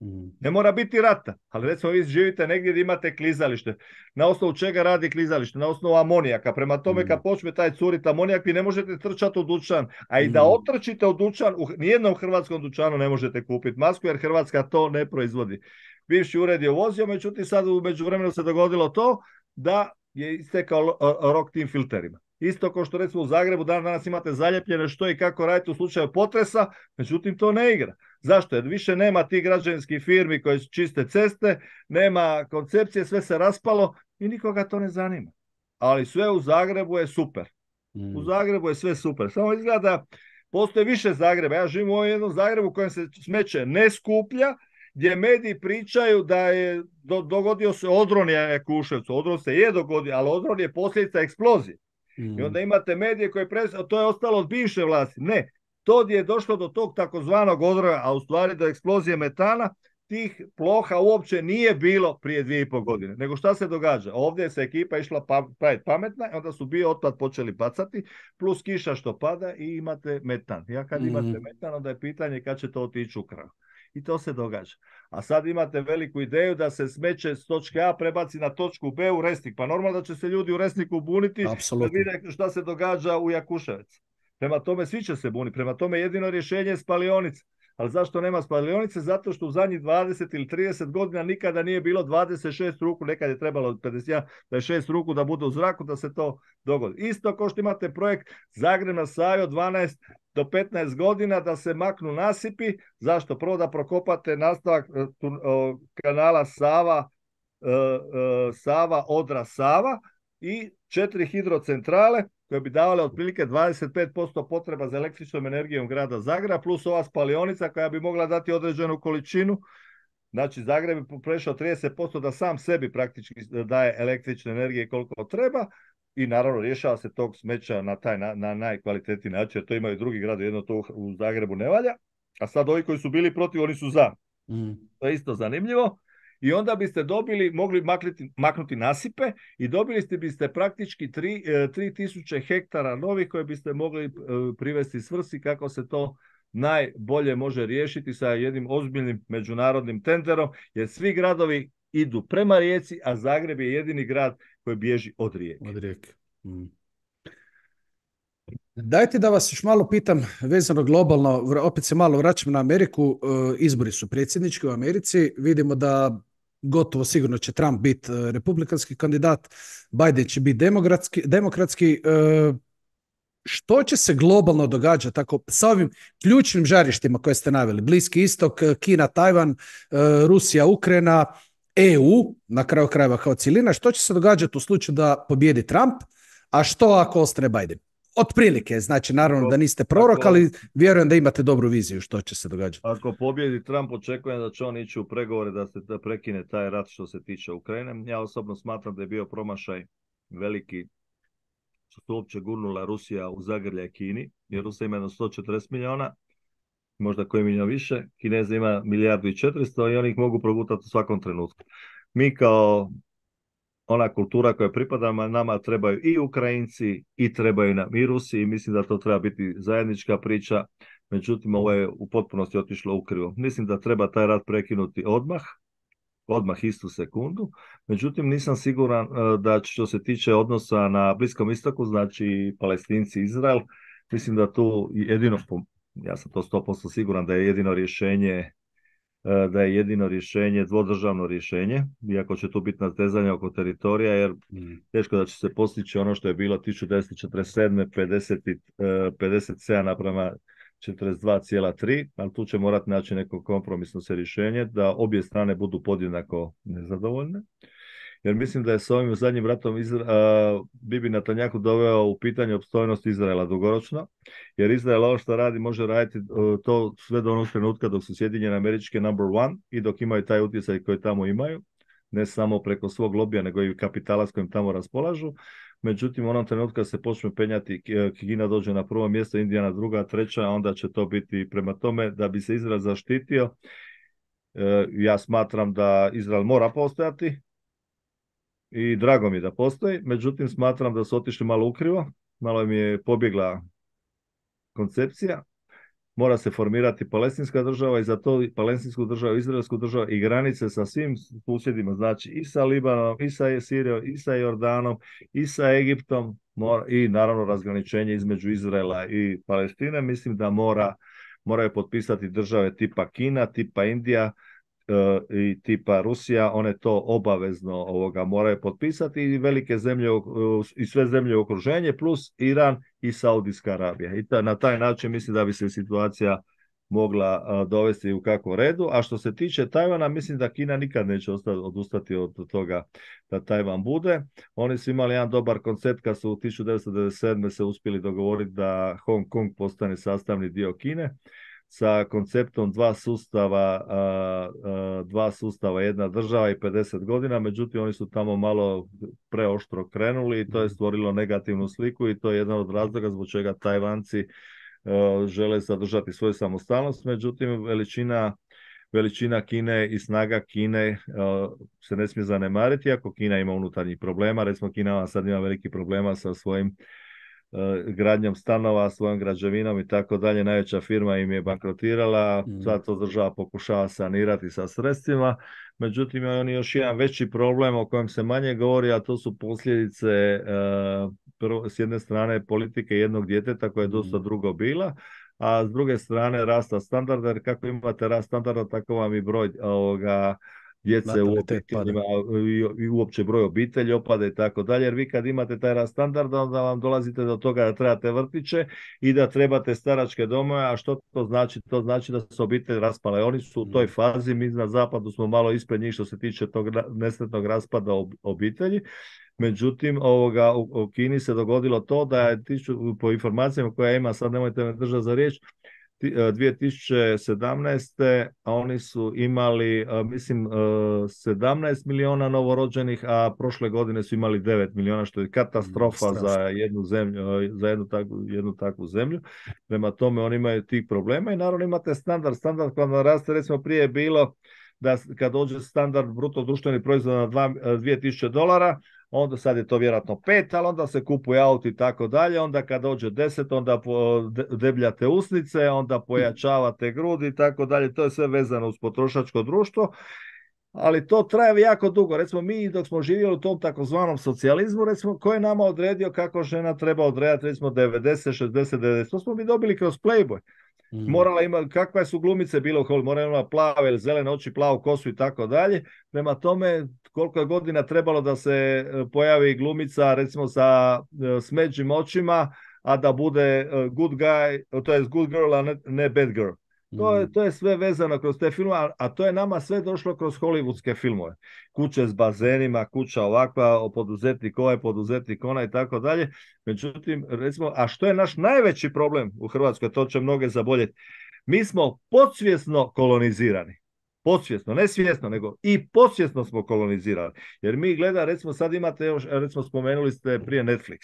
Ne mm-hmm. mora biti rata, ali recimo vi živite negdje gdje imate klizalište. Na osnovu čega radi klizalište? Na osnovu amonijaka. Prema tome kad mm-hmm. počne taj curit amonijak vi ne možete trčati u dučan A i da mm-hmm. otrčite u dučan u nijednom hrvatskom dučanu ne možete kupiti masku jer Hrvatska to ne proizvodi. Bivši ured je uvozio, međutim sad u međuvremenu se dogodilo to da je istekao rok tim filterima. Isto kao što recimo u Zagrebu dan danas imate zaljepljene što i kako radite u slučaju potresa, međutim to ne igra. Zašto? Jer više nema tih građevinskih firmi koje su čiste ceste, nema koncepcije, sve se raspalo i nikoga to ne zanima. Ali sve u Zagrebu je super. U mm. Zagrebu je sve super. Samo izgleda postoje više Zagreba. Ja živim u ovom jednom Zagrebu u kojem se smeće ne skuplja, gdje mediji pričaju da je dogodio se odron je Kuševcu. Odron se je dogodio, ali odron je posljedica eksplozije. I mm. onda imate medije koje to je ostalo od bivše vlasti. Ne, to je došlo do tog takozvanog odroja, a u stvari do eksplozije metana, tih ploha uopće nije bilo prije dvije i pol godine. Nego šta se događa? Ovdje se ekipa išla pa, praviti pametna, onda su bio otpad počeli bacati, plus kiša što pada i imate metan. Ja kad mhm. imate metan, onda je pitanje kad će to otići u kravu. I to se događa. A sad imate veliku ideju da se smeće s točke A prebaci na točku B u resnik. Pa normalno da će se ljudi u resniku buniti da šta se događa u Jakuševec. Prema tome svi će se buniti. Prema tome jedino rješenje je spalionica. Ali zašto nema spalionice? Zato što u zadnjih 20 ili 30 godina nikada nije bilo 26 ruku, nekad je trebalo 51, 26 ruku da bude u zraku da se to dogodi. Isto kao što imate projekt Zagreb na od 12 do 15 godina da se maknu nasipi. Zašto? Prvo da prokopate nastavak e, kanala Sava, Sava, Odra, Sava i četiri hidrocentrale koje bi davale otprilike 25% potreba za električnom energijom grada Zagreba, plus ova spalionica koja bi mogla dati određenu količinu. Znači, Zagreb je prešao 30% da sam sebi praktički daje električne energije koliko treba i naravno rješava se tog smeća na, taj, na, na najkvalitetniji način, jer to imaju drugi grad, jedno to u Zagrebu ne valja. A sad ovi koji su bili protiv, oni su za. Mm. To je isto zanimljivo i onda biste dobili, mogli makliti, maknuti nasipe i dobili ste biste praktički 3000 e, hektara novih koje biste mogli e, privesti svrsi kako se to najbolje može riješiti sa jednim ozbiljnim međunarodnim tenderom, jer svi gradovi idu prema rijeci, a Zagreb je jedini grad koji bježi od rijeke. Od rijeke. Mm. Dajte da vas još malo pitam vezano globalno, opet se malo vraćam na Ameriku, e, izbori su predsjednički u Americi, vidimo da gotovo sigurno će Trump biti e, republikanski kandidat, Biden će biti demokratski, e, što će se globalno događati tako sa ovim ključnim žarištima koje ste naveli, Bliski istok, e, Kina, Tajvan, Rusija, Ukrajina, EU, na kraju krajeva kao cilina, što će se događati u slučaju da pobjedi Trump, a što ako ostane Biden? Otprilike, znači naravno da niste prorok, ali vjerujem da imate dobru viziju što će se događati. Ako pobjedi Trump, očekujem da će on ići u pregovore da se da prekine taj rat što se tiče Ukrajine. Ja osobno smatram da je bio promašaj veliki što su uopće gurnula Rusija u zagrlje Kini, jer Rusija ima 140 milijuna, možda koji milijun više, Kineza ima milijardu i 400 i oni ih mogu progutati u svakom trenutku. Mi kao ona kultura koja pripada nama trebaju i Ukrajinci i trebaju nam i Rusi i mislim da to treba biti zajednička priča. Međutim, ovo je u potpunosti otišlo u krivo. Mislim da treba taj rat prekinuti odmah, odmah istu sekundu. Međutim, nisam siguran e, da što se tiče odnosa na Bliskom istoku, znači Palestinci i Izrael, mislim da tu jedino, ja sam to 100% siguran da je jedino rješenje E, da je jedino rješenje dvodržavno rješenje, iako će tu biti natezanje oko teritorija, jer mm. teško da će se postići ono što je bilo 1947. 50, 57 naprema 42,3, ali tu će morati naći neko kompromisno se rješenje da obje strane budu podjednako nezadovoljne jer mislim da je s ovim zadnjim ratom Izra... Bibi Natanjaku doveo u pitanje opstojnost Izraela dugoročno, jer Izrael ovo što radi može raditi e, to sve do onog trenutka dok su Sjedinjene američke number one i dok imaju taj utjecaj koji tamo imaju, ne samo preko svog lobija, nego i kapitala s kojim tamo raspolažu. Međutim, onom trenutku se počne penjati, e, Kina dođe na prvo mjesto, Indija na druga, treća, onda će to biti prema tome da bi se Izrael zaštitio. E, ja smatram da Izrael mora postojati, i drago mi je da postoji, međutim smatram da su otišli malo ukrivo, malo mi je pobjegla koncepcija. Mora se formirati palestinska država i za to palestinsku državu, izraelsku državu i granice sa svim susjedima, znači i sa Libanom, i sa Sirijom, i sa Jordanom, i sa Egiptom i naravno razgraničenje između Izraela i Palestine. Mislim da mora, moraju potpisati države tipa Kina, tipa Indija, E, i tipa Rusija, one to obavezno ovoga moraju potpisati i velike zemlje e, i sve zemlje u okruženje plus Iran i Saudijska Arabija. I na taj način mislim da bi se situacija mogla e, dovesti u kako redu. A što se tiče Tajvana, mislim da Kina nikad neće odustati od toga da Tajvan bude. Oni su imali jedan dobar koncept kad su u 1997. se uspjeli dogovoriti da Hong Kong postane sastavni dio Kine sa konceptom dva sustava, dva sustava jedna država i 50 godina, međutim oni su tamo malo preoštro krenuli i to je mhm. stvorilo negativnu sliku i to je jedan od razloga zbog čega Tajvanci e, žele zadržati svoju samostalnost, međutim veličina veličina Kine i snaga Kine e, se ne smije zanemariti, ako Kina ima unutarnjih problema, recimo Kina sad ima veliki problema sa svojim E, gradnjom stanova, svojom građevinom i tako dalje. Najveća firma im je bankrotirala, mhm. sad to država pokušava sanirati sa sredstvima. Međutim, on je još jedan veći problem o kojem se manje govori, a to su posljedice e, s jedne strane politike jednog djeteta koja je dosta mhm. drugo bila, a s druge strane rasta standarda, jer kako imate rast standarda, tako vam i broj ovoga, djece i uopće broj obitelji opada i tako dalje. Jer vi kad imate taj rast standarda, onda vam dolazite do toga da trebate vrtiće i da trebate staračke domove, a što to znači? To znači da su obitelji raspale. Oni su u toj mm. fazi, mi na zapadu smo malo ispred njih što se tiče tog nesretnog raspada obitelji. Međutim, ovoga, u, Kini se dogodilo to da je, po informacijama koja ima, sad nemojte me držati za riječ, 2017. E, a oni su imali, e, mislim, 17 e, miliona novorođenih, a prošle godine su imali 9 miliona, što je katastrofa za jednu zemlju, za jednu takvu, jednu takvu zemlju. Prema tome, oni imaju tih problema i naravno imate standard. Standard kada raste, recimo prije je bilo da kad dođe standard bruto društveni proizvod na 2000 dolara, onda sad je to vjerojatno pet, ali onda se kupuje auto i tako dalje, onda kad dođe deset, onda debljate usnice, onda pojačavate grudi i tako dalje, to je sve vezano uz potrošačko društvo, ali to traje jako dugo. Recimo mi dok smo živjeli u tom takozvanom socijalizmu, recimo ko je nama odredio kako žena treba odrediti, recimo 90, 60, 90, to smo mi dobili kroz Playboy. Mm. Morala ima, kakva su glumice bilo, u morala ima plave ili zelene oči, plavu kosu i tako dalje. Prema tome, koliko je godina trebalo da se e, pojavi glumica recimo sa e, smeđim očima, a da bude e, good guy, to je good girl, a ne bad girl. To je, mm. to je sve vezano kroz te filmove, a, to je nama sve došlo kroz hollywoodske filmove. Kuće s bazenima, kuća ovakva, poduzetnik ovaj, poduzetnik ona i tako dalje. Međutim, recimo, a što je naš najveći problem u Hrvatskoj, to će mnoge zaboljeti. Mi smo podsvjesno kolonizirani. Podsvjesno, ne svjesno, nego i podsvjesno smo kolonizirani. Jer mi gleda, recimo sad imate još, recimo spomenuli ste prije Netflix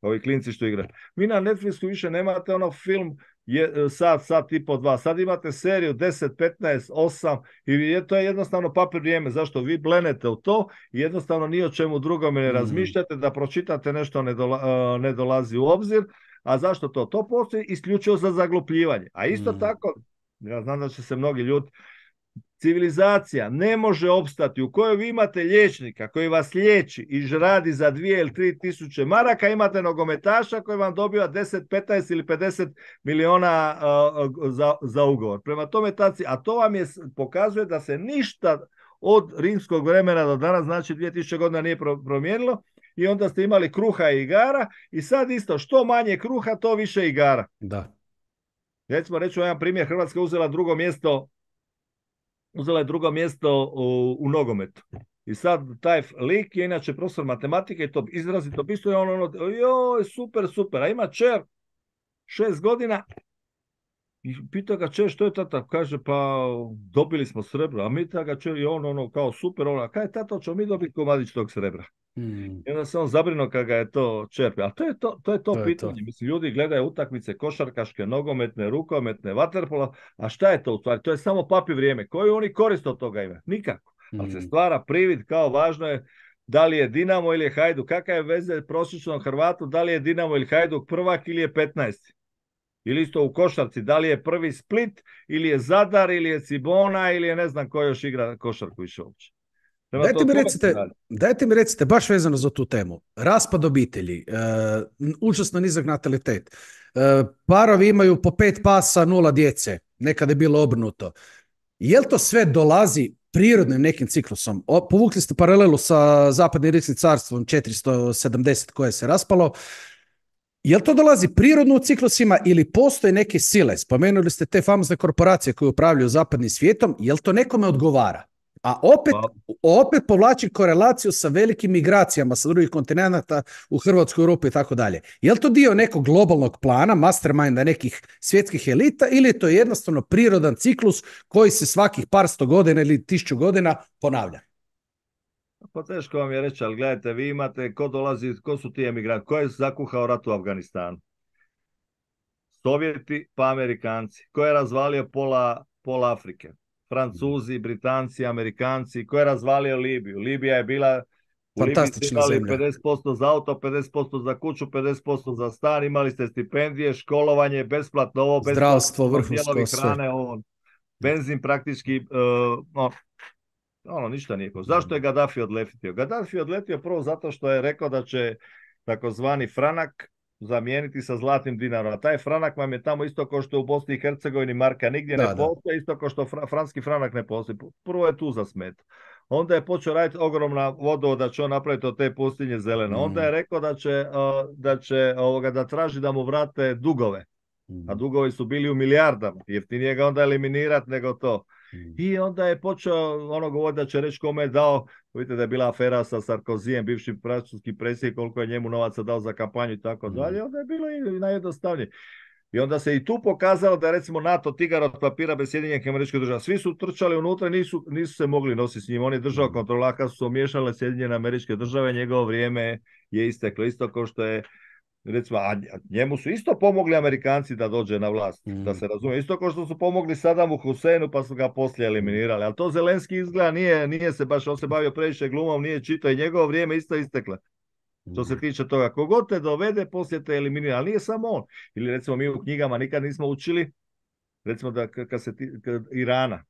ovi klinci što igraju. Mi na Netflixu više nemate ono film je, sat, sat i dva. Sad imate seriju 10, 15, 8 i je, to je jednostavno papir vrijeme. Zašto? Vi blenete u to i jednostavno ni o čemu drugome ne mhm. razmišljate da pročitate nešto e, ne, dolazi u obzir. A zašto to? To postoji isključivo za zaglupljivanje. A isto mhm. tako, ja znam da će se mnogi ljudi civilizacija ne može opstati u kojoj vi imate liječnika koji vas liječi i radi za dvije ili tri tisuće maraka, imate nogometaša koji vam dobiva 10, 15 ili 50 miliona za, za ugovor. Prema tome, taci, a to vam je, pokazuje da se ništa od rimskog vremena do danas, znači 2000 godina nije promijenilo i onda ste imali kruha i igara i sad isto, što manje kruha, to više igara. Da. Recimo, reću jedan primjer, Hrvatska uzela drugo mjesto uzela je drugo mjesto u, nogometu. I sad taj lik je inače profesor matematike i to izrazito pisuje, on ono, joj, super, super, a ima čer šest godina i pita ga, čer, što je tata? Kaže, pa dobili smo srebro, a mi ga čer, i on ono kao super, a ono, kaj je tata, ćemo mi dobiti komadić tog srebra. Hmm. I onda se on zabrino kada ga je to čerpio. A to je to, je to, pitanje. Mislim, ljudi gledaju utakmice košarkaške, nogometne, rukometne, vaterpola, a šta je to u stvari? To je samo papi vrijeme. koji oni koriste od toga imaju? Nikako. Ali se hmm. stvara privid kao važno je da li je Dinamo ili je Hajduk. Kakva je veze prosječnom Hrvatu, da li je Dinamo ili Hajduk prvak ili je 15. Ili isto u košarci, da li je prvi Split, ili je Zadar, ili je Cibona, ili je ne znam ko još igra košarku i uopće. Dajte mi, recite, dajte mi recite, baš vezano za tu temu, raspad obitelji, uh, nizak natalitet, e, parovi imaju po pet pasa, nula djece, nekada je bilo obrnuto. Jel to sve dolazi prirodnim nekim ciklusom? povukli ste paralelu sa zapadnim ricnim carstvom 470 koje se raspalo, Jel to dolazi prirodno u ciklusima ili postoje neke sile? Spomenuli ste te famozne korporacije koje upravljaju zapadnim svijetom. Jel to nekome odgovara? A opet, opet povlači korelaciju sa velikim migracijama sa drugih kontinenta u Hrvatskoj, Europi i tako dalje. Je to dio nekog globalnog plana, masterminda nekih svjetskih elita ili je to jednostavno prirodan ciklus koji se svakih par sto godina ili tisuću godina ponavlja? Pa teško vam je reći, ali gledajte, vi imate, ko dolazi, ko su ti emigranti, ko je zakuhao rat u Afganistanu? Sovjeti pa Amerikanci. Ko je razvalio pola, pola Afrike? Francuzi, mhm. Britanci, Amerikanci. Ko je razvalio Libiju? Libija je bila Fantastična 50% za auto, 50% za kuću, 50% za stan, imali ste stipendije, školovanje, besplatno ovo, zdravstvo, ono, vrhunsko sve. Hrane, benzin praktički, e, no, ono ništa nije. Zašto je Gaddafi odletio? Gaddafi odletio prvo zato što je rekao da će takozvani franak zamijeniti sa zlatnim dinarom. A taj franak vam je tamo isto kao što je u Bosni i Hercegovini marka nigdje ne postoji, isto kao što franski franak ne postoji. Prvo je tu za smet. Onda je počeo raditi ogromna vodo da će on napraviti od te pustinje zeleno. Onda je mm. rekao da će, da će da traži da mu vrate dugove. A mm. dugovi su bili u milijardama. Jeftinije ga onda eliminirati nego to. I onda je počeo ono govoriti da će reći kome je dao, vidite da je bila afera sa Sarkozijem, bivšim francuski predsjednikom, koliko je njemu novaca dao za kampanju i tako mhm. dalje, onda je bilo i najjednostavnije. I onda se i tu pokazalo da recimo NATO tigar od papira bez Sjedinjenih američkih država. Svi su trčali unutra, nisu, nisu se mogli nositi s njim. On je držao mhm. kontrola su se omiješale Sjedinjene američke države, njegovo vrijeme je isteklo. Isto kao što je recimo, a njemu su isto pomogli Amerikanci da dođe na vlast, da mhm. se razumije. Isto kao što su pomogli Sadamu Husseinu pa su ga poslije eliminirali. Ali to Zelenski izgleda nije, nije se baš, on se bavio previše glumom, nije čitao i njegovo vrijeme isto isteklo. Što se mhm. tiče toga, kogod te dovede, poslije te eliminira, ali nije samo on. Ili recimo mi u knjigama nikad nismo učili, recimo da kad se kad Irana,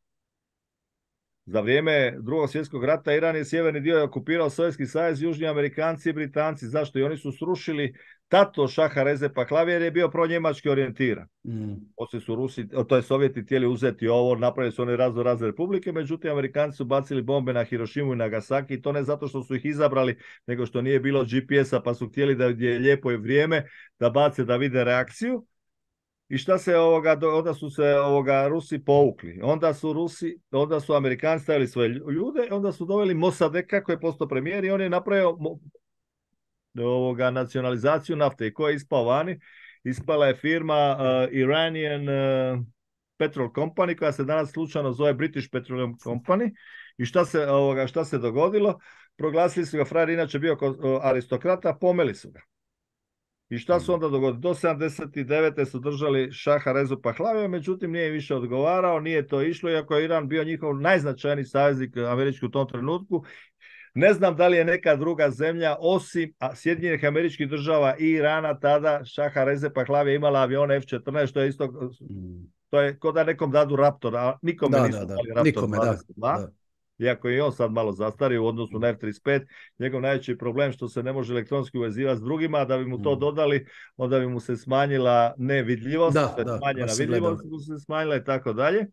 za vrijeme drugog svjetskog rata Iran je sjeverni dio je okupirao Sovjetski savez, južni Amerikanci i Britanci. Zašto? I oni su srušili tato Šaha Reze Pahlavi jer je bio pro-njemački orijentiran. Mm. su Rusi, to je Sovjeti htjeli uzeti ovo, napravili su one razno razne republike, međutim Amerikanci su bacili bombe na Hirošimu i Nagasaki i to ne zato što su ih izabrali, nego što nije bilo GPS-a pa su htjeli da je lijepo je vrijeme da bace da vide reakciju i šta se ovoga, onda su se ovoga Rusi povukli. Onda su Rusi, onda su Amerikanci stavili svoje ljude, onda su doveli Mosadeka koji je postao premijer i on je napravio ovoga nacionalizaciju nafte i koja je ispao vani. Ispala je firma uh, Iranian uh, Petrol Company koja se danas slučajno zove British Petroleum Company. I šta se, ovoga, šta se dogodilo? Proglasili su ga, frajer inače bio aristokrata, pomeli su ga. I šta su mhm. onda dogodili? Do 79. su držali Šaha Rezu Pahlavija, međutim nije više odgovarao, nije to išlo, iako je Iran bio njihov najznačajniji saveznik američki u tom trenutku. Ne znam da li je neka druga zemlja osim Sjedinjenih američkih država i Irana tada Šaha Reze Pahlave imala avion F-14, što je isto mhm. to je kod da nekom dadu Raptor, a nikome nisu dali Raptor da iako je on sad malo zastario u odnosu na F-35, njegov najveći problem što se ne može elektronski uvezivati s drugima, da bi mu to mm. dodali, onda bi mu se smanjila nevidljivost, da, smanjena vidljivost mu se smanjila i tako dalje.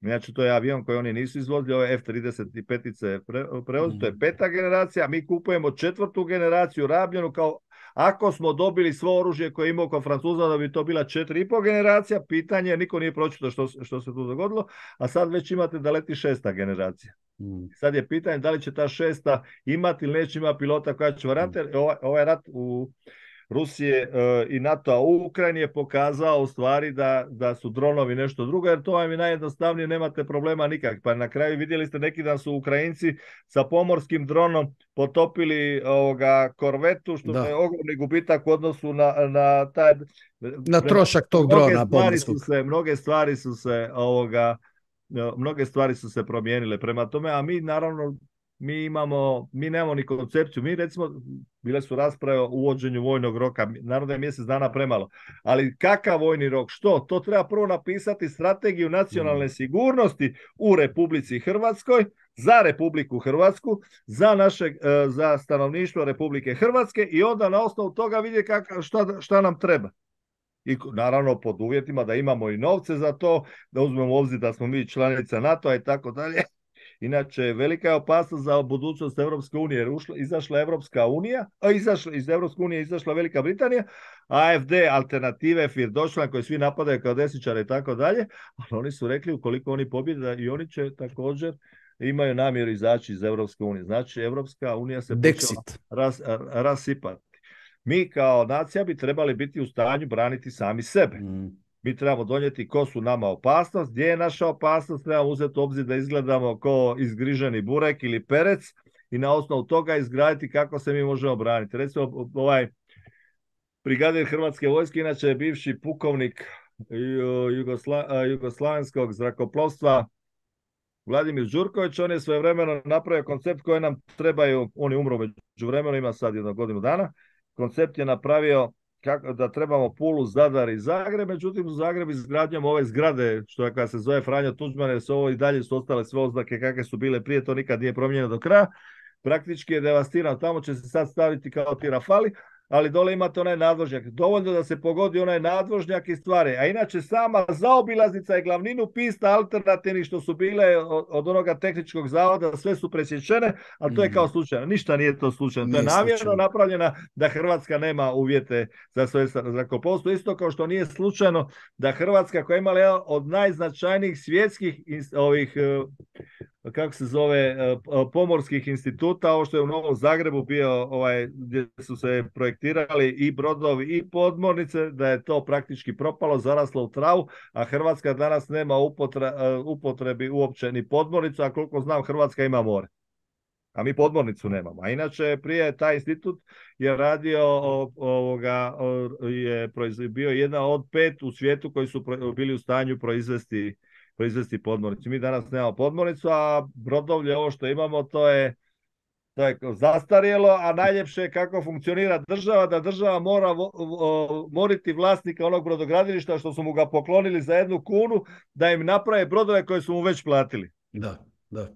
Znači, to je avion koji oni nisu izvozili, ove F-35 pet to je mm. peta generacija, a mi kupujemo četvrtu generaciju rabljenu kao ako smo dobili svo oružje koje je imao kod Francuza, da bi to bila četiri i pol generacija, pitanje je, niko nije pročito što, se tu dogodilo, a sad već imate da leti šesta generacija. Hmm. Sad je pitanje da li će ta šesta imati ili neće imati pilota koja će varati. Hmm. Ovaj, ovaj rat u Rusije e, i NATO u Ukrajini je pokazao u stvari da, su dronovi nešto drugo, jer to vam je najjednostavnije, nemate problema nikak. Pa na kraju vidjeli ste neki dan su Ukrajinci sa pomorskim dronom potopili korvetu, što je ogromni gubitak u odnosu na, taj... Na trošak tog mnoge drona. Stvari mnoge stvari su se e, mnoge stvari su se promijenile prema tome, a mi naravno mi imamo, mi nemamo ni koncepciju. Mi recimo, bile su rasprave o uvođenju vojnog roka, naravno je mjesec dana premalo, ali kakav vojni rok, što? To treba prvo napisati strategiju nacionalne mm. sigurnosti u Republici Hrvatskoj, za Republiku Hrvatsku, za naše, e, za stanovništvo Republike Hrvatske i onda na osnovu toga vidjeti šta, šta nam treba. I naravno pod uvjetima da imamo i novce za to, da uzmemo obzir da smo mi članica NATO-a i tako dalje. Inače, velika je opasnost za budućnost Evropske unije, jer ušla, izašla Evropska unija, a izašla, iz Evropske unije izašla Velika Britanija, AFD, alternative, Firdošlan, koji svi napadaju kao desničare i tako dalje, ali oni su rekli ukoliko oni pobjede i oni će također imaju namjeru izaći iz Evropske unije. Znači, Evropska unija se ras, rasipati. Mi kao nacija bi trebali biti u stanju braniti sami sebe. Mm mi trebamo donijeti ko su nama opasnost, gdje je naša opasnost, trebamo uzeti u obzir da izgledamo ko izgriženi burek ili perec i na osnovu toga izgraditi kako se mi možemo braniti. Recimo, ovaj brigadir Hrvatske vojske, inače je bivši pukovnik e, e, jugoslavenskog zrakoplovstva Vladimir Đurković, on je svojevremeno napravio koncept koji nam trebaju, on je umro među vremenom, ima sad jednog godinu dana, koncept je napravio kako, da trebamo Pulu, Zadar i Zagreb, međutim u Zagreb izgradnjom ove zgrade, što je se zove Franjo Tuđman, jer su ovo i dalje su ostale sve oznake kakve su bile prije, to nikad nije promijenjeno do kraja, praktički je devastirano. tamo će se sad staviti kao ti rafali, ali dole imate onaj nadvožnjak. Dovoljno da se pogodi onaj nadvožnjak i stvari. A inače sama zaobilaznica je glavninu pista alternativnih što su bile od onoga tehničkog zavoda, sve su presječene, ali to je mhm. kao slučajno. Ništa nije to slučajno. To je namjerno napravljeno da Hrvatska nema uvjete za svoje zrakoplovstvo. Isto kao što nije slučajno da Hrvatska koja je imala jedan od najznačajnijih svjetskih ovih kako se zove e, e, pomorskih instituta, ovo što je u Novom Zagrebu bio ovaj gdje su se projektirali i brodovi i podmornice, da je to praktički propalo, zaraslo u travu, a Hrvatska danas nema e, upotrebi uopće ni podmornicu, a koliko znam Hrvatska ima more. A mi podmornicu nemamo. A inače prije taj institut je radio ovoga je bio jedna od pet u svijetu koji su bili u stanju proizvesti proizvesti podmornicu. Mi danas nemamo podmornicu, a brodovlje ovo što imamo to je to je zastarjelo, a najljepše je kako funkcionira država, da država mora moriti vlasnika onog brodogradilišta što su mu ga poklonili za jednu kunu, da im naprave brodove koje su mu već platili. Da, da.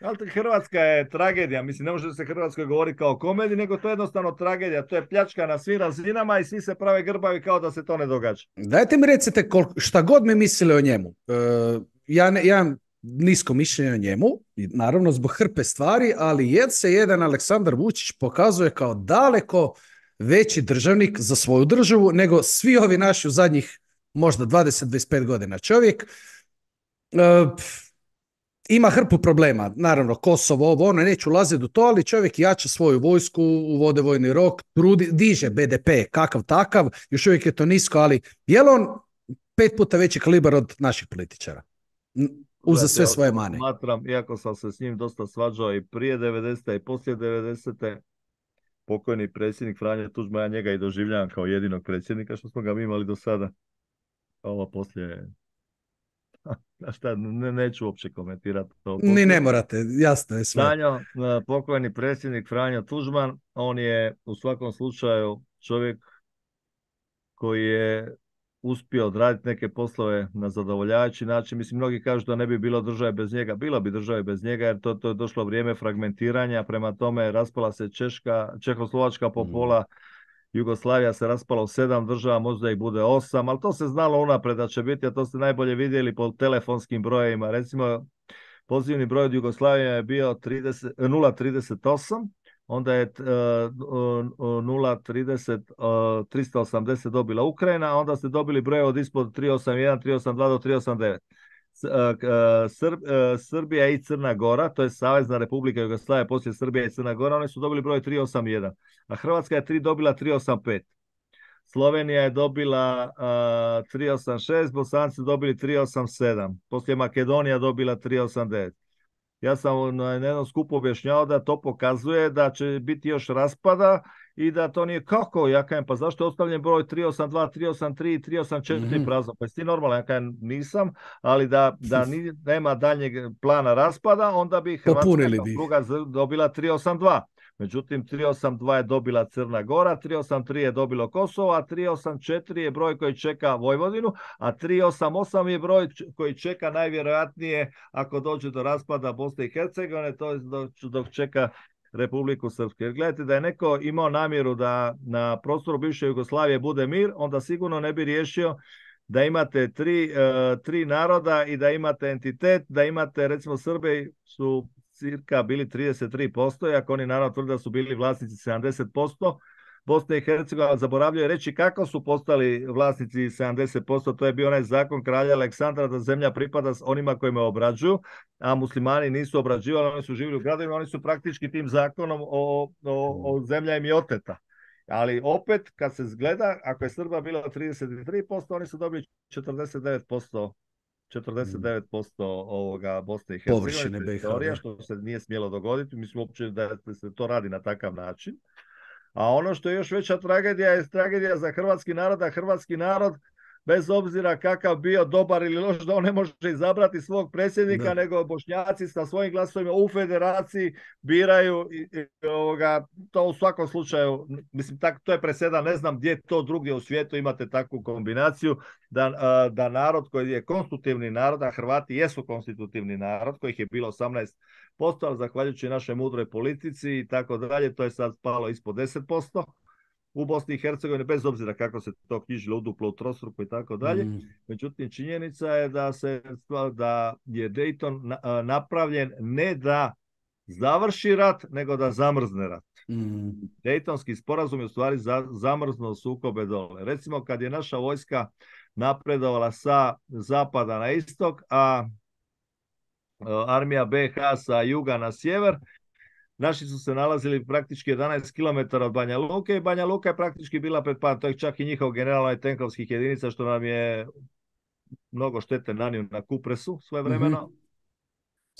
Ali Hrvatska je tragedija, mislim ne može se Hrvatskoj govori kao komedi, nego to je jednostavno tragedija, to je pljačka na svim razinama i svi se prave grbavi kao da se to ne događa. Dajte mi recite šta god mi mislili o njemu, e, ja, ne, ja nisko mišljenje o njemu, naravno zbog hrpe stvari, ali jed se jedan Aleksandar Vučić pokazuje kao daleko veći državnik za svoju državu nego svi ovi naši u zadnjih možda 20-25 godina. Čovjek... E, ima hrpu problema, naravno Kosovo, ovo, ono, neću ulaziti u to, ali čovjek jača svoju vojsku, uvode vojni rok, trudi, diže BDP, kakav takav, još uvijek je to nisko, ali je li on pet puta veći kalibar od naših političara? Uza sve svoje mane. Matram iako sam se s njim dosta svađao i prije 90. i poslije 90. pokojni predsjednik Franja Tuđma, ja njega i doživljavam kao jedinog predsjednika što smo ga imali do sada. Ovo poslije šta, ne, neću uopće komentirati to. Pokojni... Ni ne morate, jasno je sve. Franjo, eh, pokojni predsjednik Franjo Tužman, on je u svakom slučaju čovjek koji je uspio odraditi neke poslove na zadovoljavajući način. Mislim, mnogi kažu da ne bi bilo države bez njega. Bilo bi države bez njega jer to, to je došlo vrijeme fragmentiranja, prema tome raspala se Češka, Čehoslovačka popola, mhm. Jugoslavija se raspala u sedam država, možda i bude osam, ali to se znalo unapred da će biti, a to ste najbolje vidjeli po telefonskim brojevima. Recimo, pozivni broj od Jugoslavije je bio 30, 038, onda je 030, e, 380 e, dobila Ukrajina, a onda ste dobili broje od ispod 381, 382 do 389. E, e, e, Srbija i Crna Gora, to je Savezna Republika Jugoslavije, poslije Srbija i Crna Gora, oni su dobili broj 381, a Hrvatska je 3 dobila 385. Slovenija je dobila uh, 386, Bosanci dobili 387, poslije Makedonija dobila 389. Ja sam na jednom skupu objašnjavao da to pokazuje da će biti još raspada i da to nije kako, ja kažem, pa zašto je ostavljen broj 382, 383, 384 mm -hmm. prazno, pa jesi ti normalan, ja kažem, nisam, ali da, da nema daljnjeg plana raspada, onda bi Hrvatska druga dobila 382. Međutim, 382 je dobila Crna Gora, 383 je dobilo Kosovo, a 384 je broj koji čeka Vojvodinu, a 388 je broj koji čeka najvjerojatnije ako dođe do raspada Bosne i Hercegovine, to je dok čeka Republiku Srpsku. Jer gledajte da je neko imao namjeru da na prostoru bivše Jugoslavije bude mir, onda sigurno ne bi riješio da imate tri, e, tri naroda i da imate entitet, da imate recimo Srbe su cirka bili 33%, ako oni naravno tvrde da su bili vlasnici 70%, Bosna i Hercegovina zaboravljaju reći kako su postali vlasnici 70%, to je bio onaj zakon kralja Aleksandra da zemlja pripada s onima kojima obrađuju, a muslimani nisu obrađivali, oni su živjeli u gradovima, oni su praktički tim zakonom o, o, o zemlja im je oteta. Ali opet, kad se zgleda, ako je Srba bila 33%, oni su dobili 49%. 49% ovoga Bosne i Hercegovine, što se nije smjelo dogoditi. Mislim uopće da se to radi na takav način. A ono što je još veća tragedija je tragedija za hrvatski narod, a hrvatski narod bez obzira kakav bio dobar ili loš, da on ne može izabrati svog predsjednika, nego bošnjaci sa svojim glasovima u federaciji biraju to u svakom slučaju, mislim, to je presedan, ne znam gdje to drugdje u svijetu imate takvu kombinaciju, da, narod koji je konstitutivni narod, a Hrvati jesu konstitutivni narod, kojih je bilo 18% ali zahvaljujući našoj mudroj politici i tako dalje, to je sad spalo ispod 10% u Bosni i Hercegovini, bez obzira kako se to knjižilo duplo u trostruku i tako dalje. Mm. Međutim, činjenica je da, se, da je Dayton napravljen ne da završi rat, nego da zamrzne rat. Mm. Dejtonski sporazum je u stvari za, zamrzno sukobe dole. Recimo kad je naša vojska napredovala sa zapada na istok, a armija BH sa juga na sjever, Naši su se nalazili praktički 11 km od Banja Luke i Banja Luka je praktički bila pred padom. To je čak i njihov general tenkovskih jedinica što nam je mnogo štete nanio na Kupresu svoje vremeno. Mhm.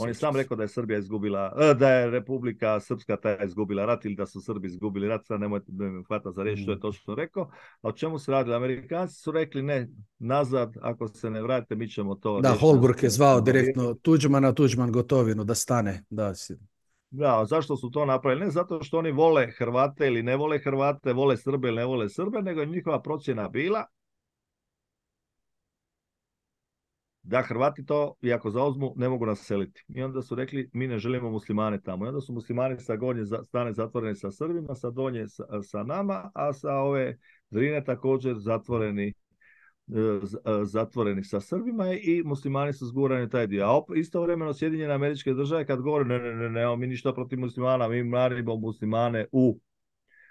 On je sam rekao da je Srbija izgubila, e, da je Republika Srpska ta izgubila rat ili da su Srbi izgubili rat, sad nemojte da mi hvata za riječ što je mhm. točno rekao. A o čemu se radili Amerikanci su rekli ne, nazad, ako se ne vratite, mi ćemo to... Da, Holburg je zvao direktno Tuđmana, Tuđman gotovinu da stane. Da, da, zašto su to napravili? Ne zato što oni vole Hrvate ili ne vole Hrvate, vole Srbe ili ne vole Srbe, nego je njihova procjena bila da Hrvati to, iako zauzmu, ne mogu naseliti. I onda su rekli, mi ne želimo muslimane tamo. I onda su muslimani sa gornje strane zatvoreni sa Srbima, sa donje sa, sa nama, a sa ove Drine također zatvoreni E, zatvoreni sa Srbima i muslimani su zgurani taj dio. A istovremeno Sjedinjene američke države kad govore ne, ne, ne, ne, mi ništa protiv muslimana, mi branimo muslimane u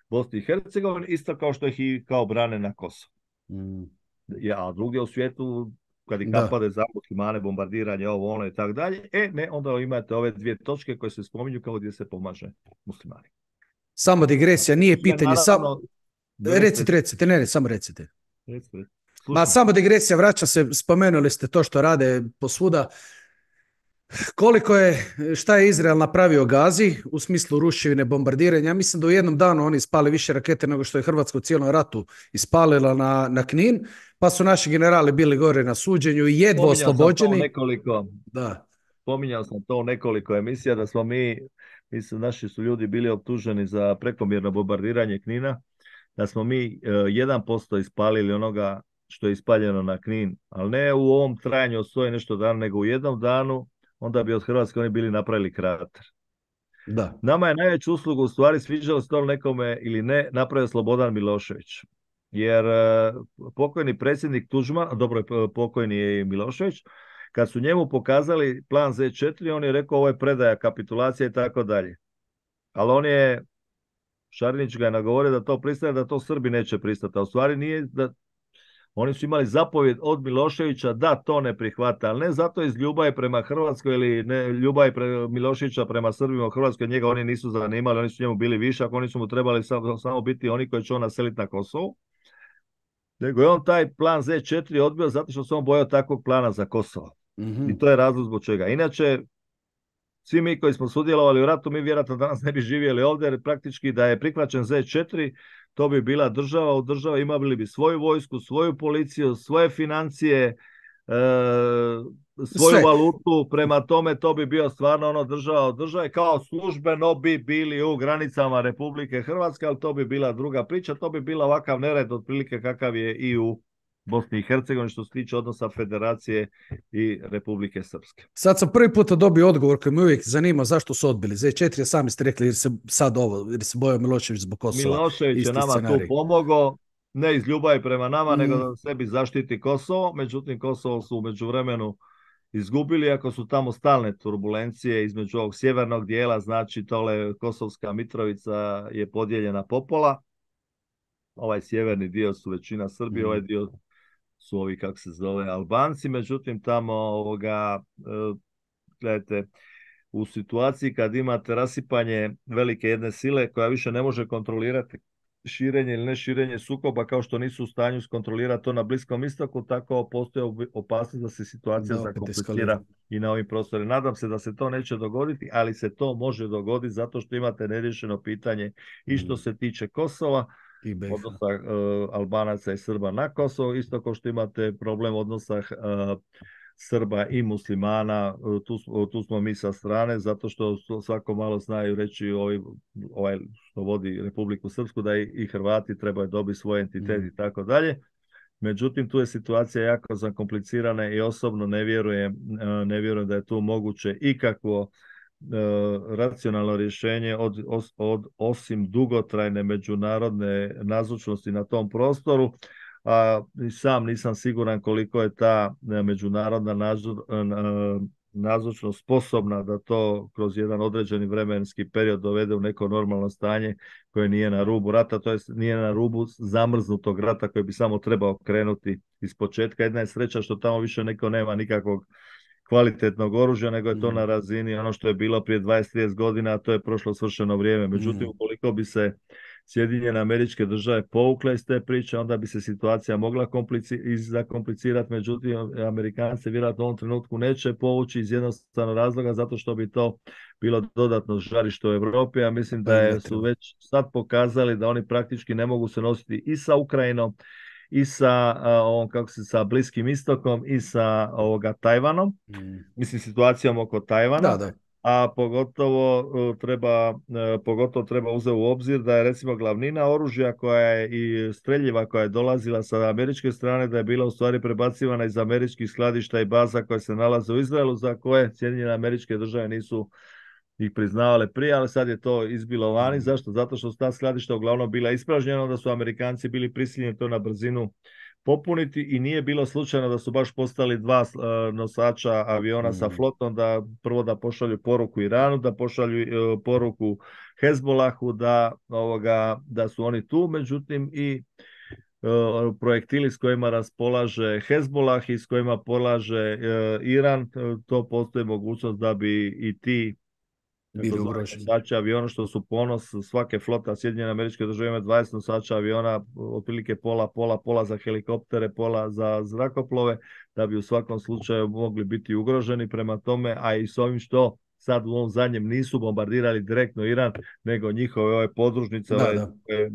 Bosni i Hercegovini, isto kao što ih i kao brane na Kosovo. Mm. Ja, a drugdje u svijetu, kad ih napade za muslimane, bombardiranje, ovo, ono i tako dalje, e ne, onda imate ove dvije točke koje se spominju kao gdje se pomaže muslimani. Samo digresija, nije pitanje, samo... Recite, recite, ne, ne, samo recite. Recite. Ma samo digresija, vraća se, spomenuli ste to što rade posvuda. Koliko je, šta je Izrael napravio Gazi u smislu ruševine, bombardiranja? Mislim da u jednom danu oni ispali više rakete nego što je Hrvatska u cijelom ratu ispalila na, na Knin, pa su naši generali bili gore na suđenju i jedvo oslobođeni. nekoliko, da. Spominjao sam to u nekoliko emisija da smo mi, mislim, naši su ljudi bili optuženi za prekomjerno bombardiranje Knina, da smo mi 1% e, ispalili onoga što je ispaljeno na Knin, ali ne u ovom trajanju od nešto dana, nego u jednom danu, onda bi od Hrvatske oni bili napravili krater. Da. Nama je najveću uslugu u stvari sviđalo se nekome ili ne, napravio Slobodan Milošević. Jer e, pokojni predsjednik tužma, dobro e, pokojni je i Milošević, kad su njemu pokazali plan Z4, on je rekao ovo je predaja, kapitulacija i tako dalje. Ali on je, Šarinić ga je nagovorio da to pristane, da to Srbi neće pristati. A u stvari nije da oni su imali zapovjed od Miloševića da to ne prihvata, ali ne zato iz ljubavi prema Hrvatskoj ili ne, ljubavi pre, Miloševića prema Srbima u Hrvatskoj, njega oni nisu zanimali, oni su njemu bili višak, oni su mu trebali samo, samo biti oni koji će on naseliti na Kosovu. Nego je on taj plan Z4 odbio zato što se on bojao takvog plana za Kosovo. Mhm. I to je razlog zbog čega. Inače, svi mi koji smo sudjelovali u ratu, mi vjerojatno danas ne bi živjeli ovdje, jer praktički da je prihvaćen Z4, to bi bila država, u državi imali bi svoju vojsku, svoju policiju, svoje financije, e, svoju valutu, prema tome to bi bio stvarno ono država od države, kao službeno bi bili u granicama Republike Hrvatske, ali to bi bila druga priča, to bi bila ovakav nered otprilike kakav je i u Bosni i Hercegovini što se tiče odnosa Federacije i Republike Srpske. Sad sam prvi puta dobio odgovor koji me uvijek zanima zašto su odbili. Z4 e sami ste rekli jer se sad ovo, jer se bojao Milošević zbog Kosova. Milošević je nama tu pomogao, ne iz ljubavi prema nama, nego mm. da sebi zaštiti Kosovo. Međutim, Kosovo su u vremenu izgubili, ako su tamo stalne turbulencije između ovog sjevernog dijela, znači tole Kosovska Mitrovica je podijeljena popola, ovaj sjeverni dio su većina Srbije mm. ovaj dio su ovi, kako se zove, Albanci, međutim tamo ovoga, e, gledajte, u situaciji kad imate rasipanje velike jedne sile koja više ne može kontrolirati širenje ili ne širenje sukoba kao što nisu u stanju skontrolirati to na Bliskom istoku, tako postoje opasnost da se situacija da, zakomplicira i na ovim prostorima. Nadam se da se to neće dogoditi, ali se to može dogoditi zato što imate neriješeno pitanje i što mm. se tiče Kosova, i odnosa e, Albanaca i Srba na Kosovo, isto kao što imate problem odnosa e, Srba i muslimana, e, tu, tu, smo mi sa strane, zato što svako malo znaju reći ovaj, ovaj što vodi Republiku Srpsku, da i, Hrvati trebaju dobiti svoj entitet mhm. i tako dalje. Međutim, tu je situacija jako zakomplicirana i osobno ne vjerujem, ne vjerujem da je tu moguće ikakvo E, racionalno rješenje od, od osim dugotrajne međunarodne nazočnosti na tom prostoru a sam nisam siguran koliko je ta e, međunarodna e, nazočnost sposobna da to kroz jedan određeni vremenski period dovede u neko normalno stanje koje nije na rubu rata, to jest nije na rubu zamrznutog rata koji bi samo trebao krenuti iz početka. Jedna je sreća što tamo više neko nema nikakvog kvalitetnog oružja, nego je to na razini ono što je bilo prije 20-30 godina, a to je prošlo svršeno vrijeme. Međutim, ukoliko bi se Sjedinjene američke države povukle iz te priče, onda bi se situacija mogla zakomplicirati, međutim Amerikanci vjerojatno u ovom trenutku neće povući iz jednostavnog razloga zato što bi to bilo dodatno žarište u Europi, a mislim da pa su već sad pokazali da oni praktički ne mogu se nositi i sa Ukrajinom i sa kako se sa Bliskim istokom i sa ovoga Tajvanom. Mm. Mislim situacijom oko Tajvana. Da, A pogotovo e, treba, e, pogotovo treba uzeti u obzir da je recimo glavnina oružja koja je i streljiva koja je dolazila sa američke strane da je bila u stvari prebacivana iz američkih skladišta i baza koje se nalaze u Izraelu za koje Sjedinjene američke države nisu ih priznavale prije, ali sad je to izbilo vani. Mhm. Zašto? Zato što su ta skladišta uglavnom bila ispražnjena, da su Amerikanci bili prisiljeni to na brzinu popuniti i nije bilo slučajno da su baš postali dva e, nosača aviona sa mhm. flotom da prvo da pošalju poruku Iranu, da pošalju e, poruku Hezbolahu da, ovoga, da su oni tu, međutim i e, projektili s kojima raspolaže Hezbolah i s kojima polaže Iran, to postoji mogućnost da bi i ti bili ugroženi. što su ponos svake flota Sjedinjene američke države ima 20 nosača aviona, otprilike pola, pola, pola za helikoptere, pola za zrakoplove, da bi u svakom slučaju mogli biti ugroženi prema tome, a i s ovim što sad u ovom zadnjem nisu bombardirali direktno Iran, nego njihove ove podružnice, e, e,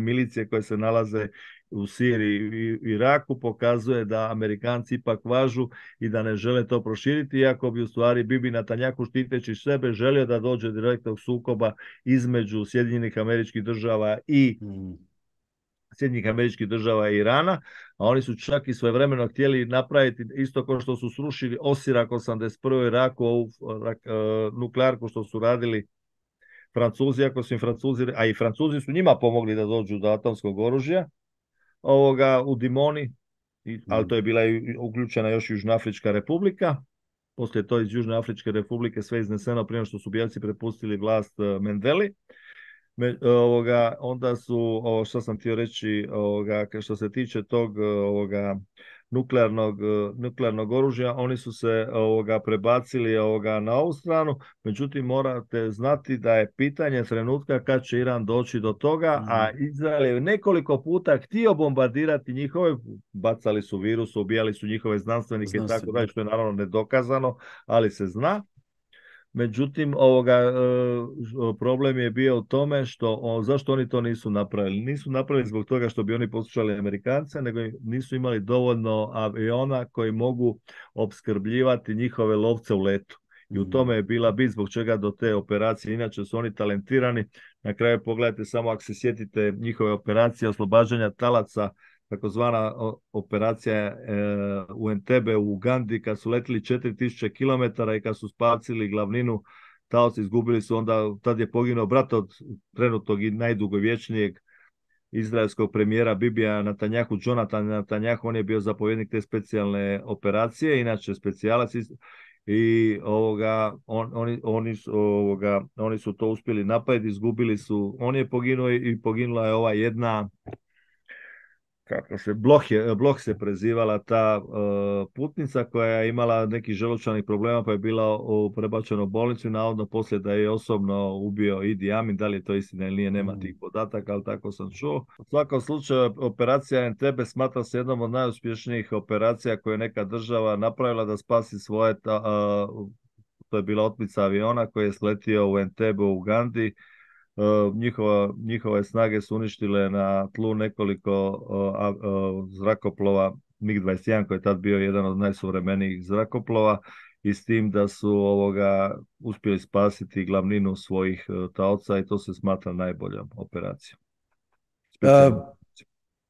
milicije koje se nalaze u Siriji i Iraku pokazuje da Amerikanci ipak važu i da ne žele to proširiti, iako bi u stvari Bibi Natanjaku štiteći sebe želio da dođe direktnog sukoba između Sjedinjenih američkih država i mm. Sjedinjenih američkih država i Irana, a oni su čak i svojevremeno htjeli napraviti isto kao što su srušili Osirak 81. Iraku, ovu e, nuklearku što su radili Francuzi, ako su Francuzi, a i Francuzi su njima pomogli da dođu do atomskog oružja, ovoga, u Dimoni, mhm. ali to je bila uključena još Južnoafrička republika. Poslije to iz Južnoafričke republike sve izneseno prije što su bijelci prepustili vlast e, Mendeli. E, onda su, ovo što sam htio reći, što se tiče tog e, ovoga, nuklearnog, nuklearnog oružja, oni su se ovoga prebacili ovoga na ovu stranu, međutim morate znati da je pitanje trenutka kad će Iran doći do toga, a mhm. Izrael je nekoliko puta htio bombardirati njihove, bacali su virus, ubijali su njihove znanstvenike i tako dalje, što je naravno nedokazano, ali se zna. Međutim, ovoga, e, problem je bio u tome što, zašto oni to nisu napravili? Nisu napravili zbog toga što bi oni poslušali Amerikance, nego nisu imali dovoljno aviona koji mogu opskrbljivati njihove lovce u letu. I u mm. tome je bila bit zbog čega do te operacije. Inače su oni talentirani. Na kraju pogledajte samo ako se sjetite njihove operacije oslobađanja talaca takozvana operacija e, UNTB u Ugandi, kad su letili 4000 km i kad su spacili glavninu taos izgubili su onda, tad je poginuo brat od trenutnog i najdugovječnijeg izraelskog premijera Bibija Natanjahu, Jonathan Natanjahu, on je bio zapovjednik te specijalne operacije, inače specijalac i oni, oni, su, ovoga, oni su to uspjeli napraviti, izgubili su, on je poginuo i poginula je ova jedna kako se, je, se prezivala ta e, putnica koja je imala nekih želučanih problema pa je bila u prebačena u bolnicu navodno poslije da je osobno ubio Idi Amin, da li je to istina ili nije, nema mm. tih podataka, ali tako sam čuo. U svakom slučaju operacija NTB smatra se jednom od najuspješnijih operacija koje je neka država napravila da spasi svoje e, to je bila otmica aviona koji je sletio u Entebbe u Gandhi. E, njihova, njihove snage su uništile na tlu nekoliko e, e, zrakoplova MiG-21 koji je tad bio jedan od najsuvremenijih zrakoplova i s tim da su ovoga uspjeli spasiti glavninu svojih taoca i to se smatra najboljom operacijom.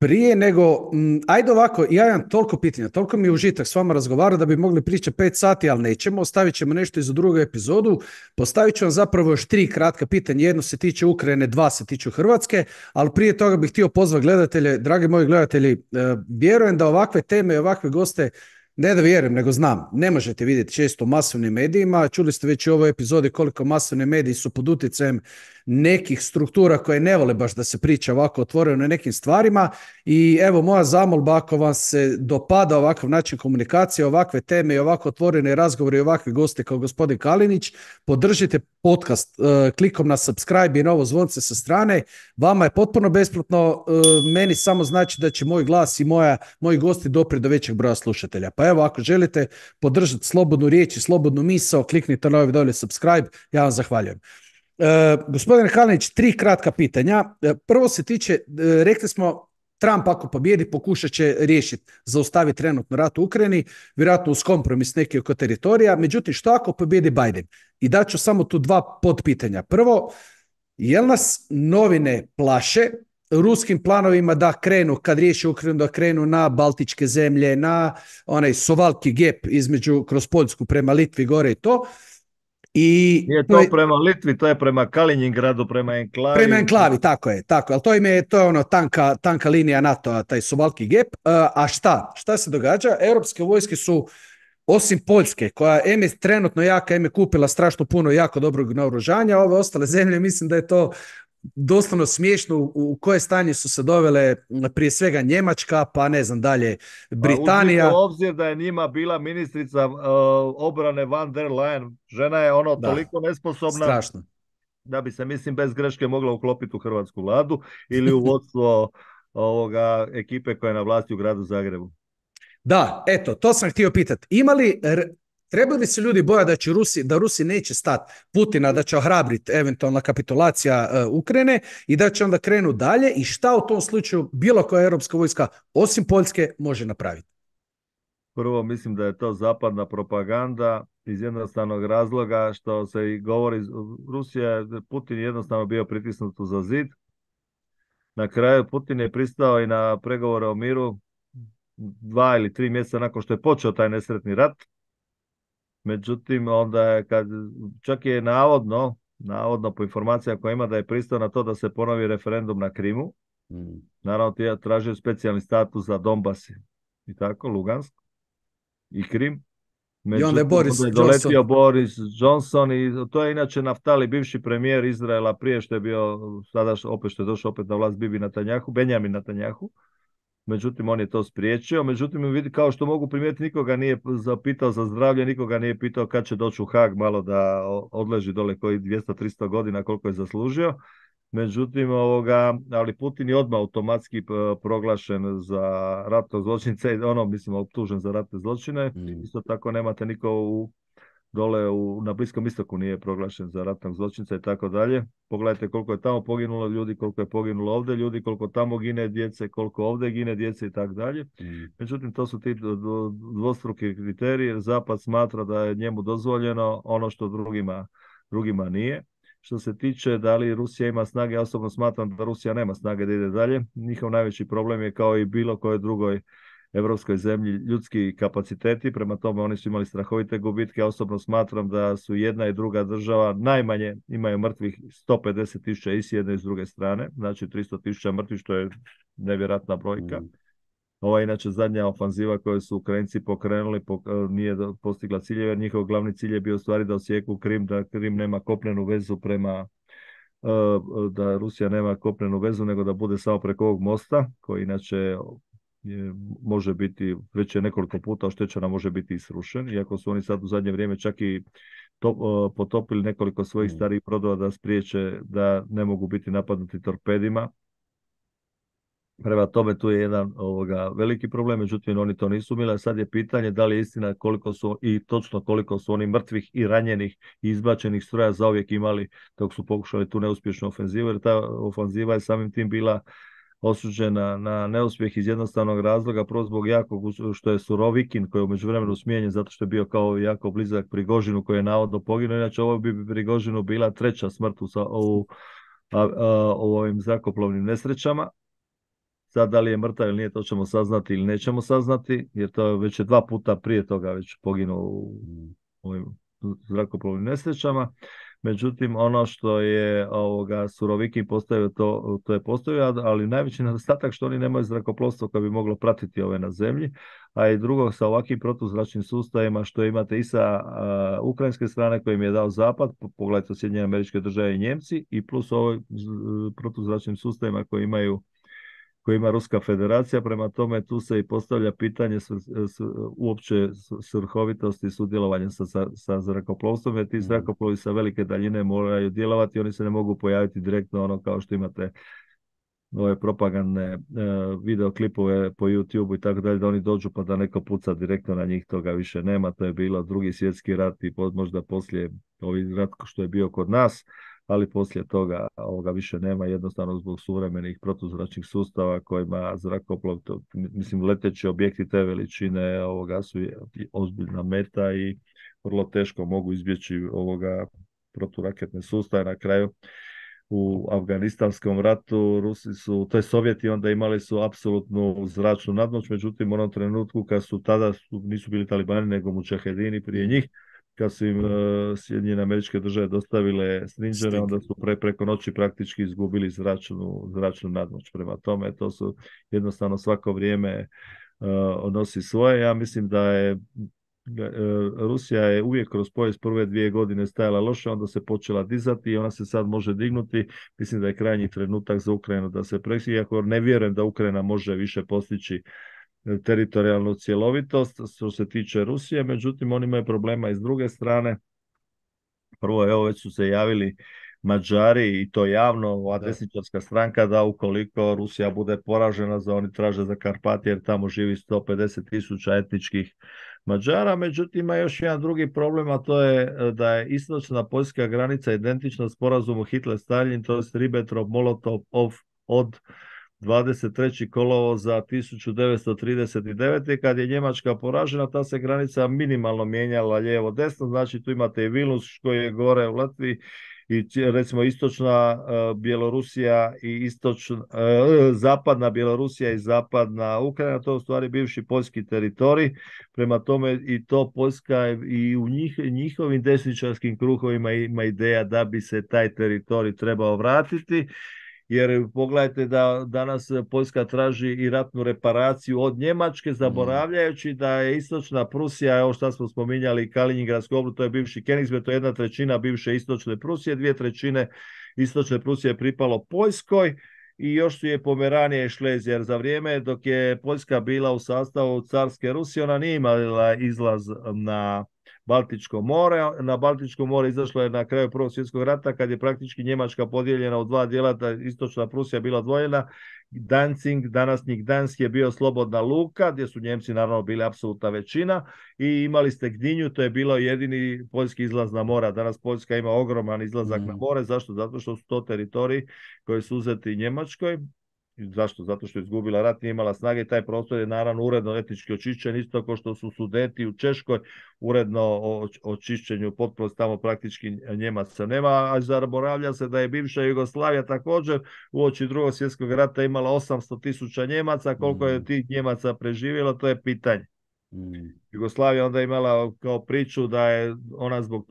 Prije nego, mm, ajde ovako, ja imam toliko pitanja, toliko mi je užitak s vama razgovara, da bi mogli pričati pet sati, ali nećemo, ostavit ćemo nešto iz drugu epizodu. Postavit ću vam zapravo još tri kratka pitanja, jedno se tiče Ukrajine, dva se tiču Hrvatske, ali prije toga bih htio pozvati gledatelje, dragi moji gledatelji, e, vjerujem da ovakve teme i ovakve goste ne da vjerujem, nego znam. Ne možete vidjeti često u masovnim medijima. Čuli ste već u ovoj epizodi koliko masovni mediji su pod utjecajem nekih struktura koje ne vole baš da se priča ovako otvoreno na nekim stvarima i evo moja zamolba ako vam se dopada ovakav način komunikacije, ovakve teme i ovako otvorene razgovore i ovakvi gosti kao gospodin Kalinić, podržite podcast e, klikom na subscribe i novo zvonce sa strane. Vama je potpuno besplatno, e, meni samo znači da će moj glas i moja, moji gosti dopri do većeg broja slušatelja. Pa evo ako želite podržati slobodnu riječ i slobodnu misao, kliknite na ovaj dolje subscribe. Ja vam zahvaljujem. E, gospodine Kalinić, tri kratka pitanja. E, prvo se tiče, e, rekli smo Trump ako pobjedi pokušat će riješiti, zaustaviti trenutno rat u Ukrajini, vjerojatno uz kompromis neke oko teritorija. Međutim, što ako pobjedi Biden? I daću samo tu dva podpitanja. Prvo, jel nas novine plaše ruskim planovima da krenu, kad riješi Ukrajinu, da krenu na Baltičke zemlje, na onaj Sovalki gap između kroz Poljsku prema Litvi gore i to, i, Nije to prema Litvi, to je prema Kaliningradu, prema Enklavi. Prema Enklavi, tako je, tako je. Ali to im je, to je ono tanka, tanka linija NATO-a, taj sobalki gep. E, a šta? Šta se događa? Europske vojske su osim Poljske, koja je trenutno jaka, em je kupila strašno puno jako dobrog naoružanja, ove ostale zemlje mislim da je to doslovno smiješno u koje stanje su se dovele prije svega Njemačka, pa ne znam dalje pa Britanija. Pa obzir da je njima bila ministrica e, obrane Van der Leyen, žena je ono da. toliko nesposobna da bi se mislim bez greške mogla uklopiti u hrvatsku vladu ili u vodstvo ovoga ekipe koja je na vlasti u gradu Zagrebu. Da, eto, to sam htio pitati. Ima li Trebaju li se ljudi boja da će Rusi, da Rusi neće stati Putina, da će ohrabriti eventualna kapitulacija e, Ukrajine i da će onda krenu dalje i šta u tom slučaju bilo koja europska vojska osim Poljske može napraviti? Prvo mislim da je to zapadna propaganda iz jednostavnog razloga što se i govori Rusija, Putin je jednostavno bio pritisnut za zid. Na kraju Putin je pristao i na pregovore o miru dva ili tri mjeseca nakon što je počeo taj nesretni rat međutim onda kad čak je navodno, navodno po informacijama koja ima da je pristao na to da se ponovi referendum na Krimu, mm. naravno ti je tražio specijalni status za Donbas i tako, Lugansk i Krim. Međutim, I onda je Boris Johnson. Boris Johnson i to je inače Naftali, bivši premijer Izraela prije što je bio, sada opet što je došao opet na vlast Bibi Netanjahu, Benjamin Netanjahu, međutim on je to spriječio. Međutim, kao što mogu primijetiti, nikoga nije zapitao za zdravlje, nikoga nije pitao kad će doći u Hag malo da odleži dole koji 200-300 godina koliko je zaslužio. Međutim, ovoga, ali Putin je odmah automatski proglašen za ratne i ono, mislim, optužen za ratne zločine. Mm. Isto tako nemate niko u dole u, na Bliskom istoku nije proglašen za ratnog zločinca i tako dalje. Pogledajte koliko je tamo poginulo ljudi, koliko je poginulo ovdje ljudi, koliko tamo gine djece, koliko ovdje gine djece i tako dalje. Mm. Međutim, to su ti dvostruki kriteriji Zapad smatra da je njemu dozvoljeno ono što drugima, drugima nije. Što se tiče da li Rusija ima snage, ja osobno smatram da Rusija nema snage da ide dalje. Njihov najveći problem je kao i bilo koje drugoj evropskoj zemlji ljudski kapaciteti, prema tome oni su imali strahovite gubitke. Ja osobno smatram da su jedna i druga država najmanje imaju mrtvih 150 tisuća i s jedne i s druge strane, znači 300 tisuća mrtvih što je nevjerojatna brojka. Mm. Ova inače zadnja ofanziva koju su Ukrajinci pokrenuli e, nije postigla ciljeve, jer njihov glavni cilj je bio stvari da osjeku Krim, da Krim nema kopnenu vezu prema e, da Rusija nema kopnenu vezu, nego da bude samo preko ovog mosta, koji inače može biti, već je nekoliko puta oštećena, može biti i srušen, iako su oni sad u zadnje vrijeme čak i potopili nekoliko svojih mm. starih brodova da spriječe da ne mogu biti napadnuti torpedima. Prema tome tu je jedan ovoga, veliki problem, međutim oni to nisu umjeli. Sad je pitanje da li je istina koliko su i točno koliko su oni mrtvih i ranjenih i izbačenih stroja zauvijek imali dok su pokušali tu neuspješnu ofenzivu, jer ta ofenziva je samim tim bila osuđena na neuspjeh iz jednostavnog razloga, prvo zbog jakog, što je Surovikin koji je umeđu vremenu smijenjen zato što je bio kao jako blizak Prigožinu koji je navodno poginuo, inače ovo bi Prigožinu bila treća smrt u, ovim zrakoplovnim nesrećama. Sad da li je mrtav ili nije, to ćemo saznati ili nećemo saznati, jer to je već dva puta prije toga već poginuo u ovim zrakoplovnim nesrećama. Međutim, ono što je ovoga, Suroviki postavio, to, to je postavio, ali najveći nedostatak što oni nemaju zrakoplovstvo koje bi moglo pratiti ove na zemlji, a i drugo sa ovakvim protuzračnim sustavima što imate i sa ukrajinske strane kojim je dao zapad, pogledajte Sjedinjene američke države i Njemci, i plus ovoj protuzračnim sustavima koji imaju koje ima Ruska federacija, prema tome tu se i postavlja pitanje uopće svrhovitosti sudjelovanja sa, sa, sa zrakoplovstvom, jer ti mm. zrakoplovi sa velike daljine moraju djelovati, oni se ne mogu pojaviti direktno ono kao što imate ove propagandne e, videoklipove po YouTube i tako dalje, da oni dođu pa da neko puca direktno na njih, toga više nema, to je bilo drugi svjetski rat i možda poslije ovaj rat što je bio kod nas, ali poslije toga ovoga više nema jednostavno zbog suvremenih protuzračnih sustava kojima zrakoplov, to, mislim leteći objekti te veličine ovoga su ozbiljna meta i vrlo teško mogu izbjeći ovoga proturaketne sustave na kraju u Afganistanskom ratu Rusi su, to je Sovjeti onda imali su apsolutnu zračnu nadmoć, međutim u onom trenutku kad su tada nisu bili talibani nego mučahedini prije njih, kad su im e, Sjedinjene američke države dostavile stringere, onda su pre, preko noći praktički izgubili zračnu, zračnu nadmoć. Prema tome, to su jednostavno svako vrijeme uh, odnosi svoje. Ja mislim da je e, Rusija je uvijek kroz povijest prve dvije godine stajala loše, onda se počela dizati i ona se sad može dignuti. Mislim da je krajnji trenutak za Ukrajinu da se preksi, iako ne vjerujem da Ukrajina može više postići teritorijalnu cjelovitost što se tiče Rusije, međutim oni imaju problema i s druge strane. Prvo, evo već su se javili Mađari i to javno, ova desničarska stranka da ukoliko Rusija bude poražena za oni traže za Karpati jer tamo živi 150 tisuća etničkih Mađara, međutim ima još jedan drugi problem, a to je e, da je istočna poljska granica identična sporazumu Hitler-Stalin, to je Ribbentrop-Molotov od 23. kolovo za 1939. kad je Njemačka poražena, ta se granica minimalno mijenjala lijevo-desno, znači tu imate i Vilus koji je gore u Latviji i recimo istočna e, Bjelorusija i istočna, e, zapadna Bjelorusija i zapadna Ukrajina, to je u stvari bivši poljski teritorij, prema tome i to Poljska i u njihovim desničarskim kruhovima ima ideja da bi se taj teritorij trebao vratiti jer pogledajte da danas e, Poljska traži i ratnu reparaciju od Njemačke, mm. zaboravljajući da je istočna Prusija, evo šta smo spominjali, Kaliningradsko obru, to je bivši Kenigsberg, to je jedna trećina bivše istočne Prusije, dvije trećine istočne Prusije je pripalo Poljskoj, i još su je Pomeranije i jer za vrijeme dok je Poljska bila u sastavu carske Rusije, ona nije imala izlaz na Baltičko more. Na Baltičko more izašlo je na kraju Prvog svjetskog rata kad je praktički Njemačka podijeljena u dva dijela, da istočna Prusija bila dvojena. Dancing, današnji Dansk je bio slobodna luka, gdje su Njemci naravno bili apsolutna većina i imali ste Gdinju, to je bilo jedini poljski izlaz na mora. Danas Poljska ima ogroman izlazak na mm. more, zašto? Zato što su to teritoriji koji su uzeti Njemačkoj Zašto? Zato što je izgubila rat, nije imala snage i taj prostor je naravno uredno etnički očišćen, isto kao što su sudeti u Češkoj uredno očišćenju potpuno tamo praktički Njemaca nema, a zaboravlja se da je bivša Jugoslavija također u oči drugog svjetskog rata imala 800 tisuća Njemaca, koliko je mm. tih Njemaca preživjelo, to je pitanje. Mm. Jugoslavija onda imala kao priču da je ona zbog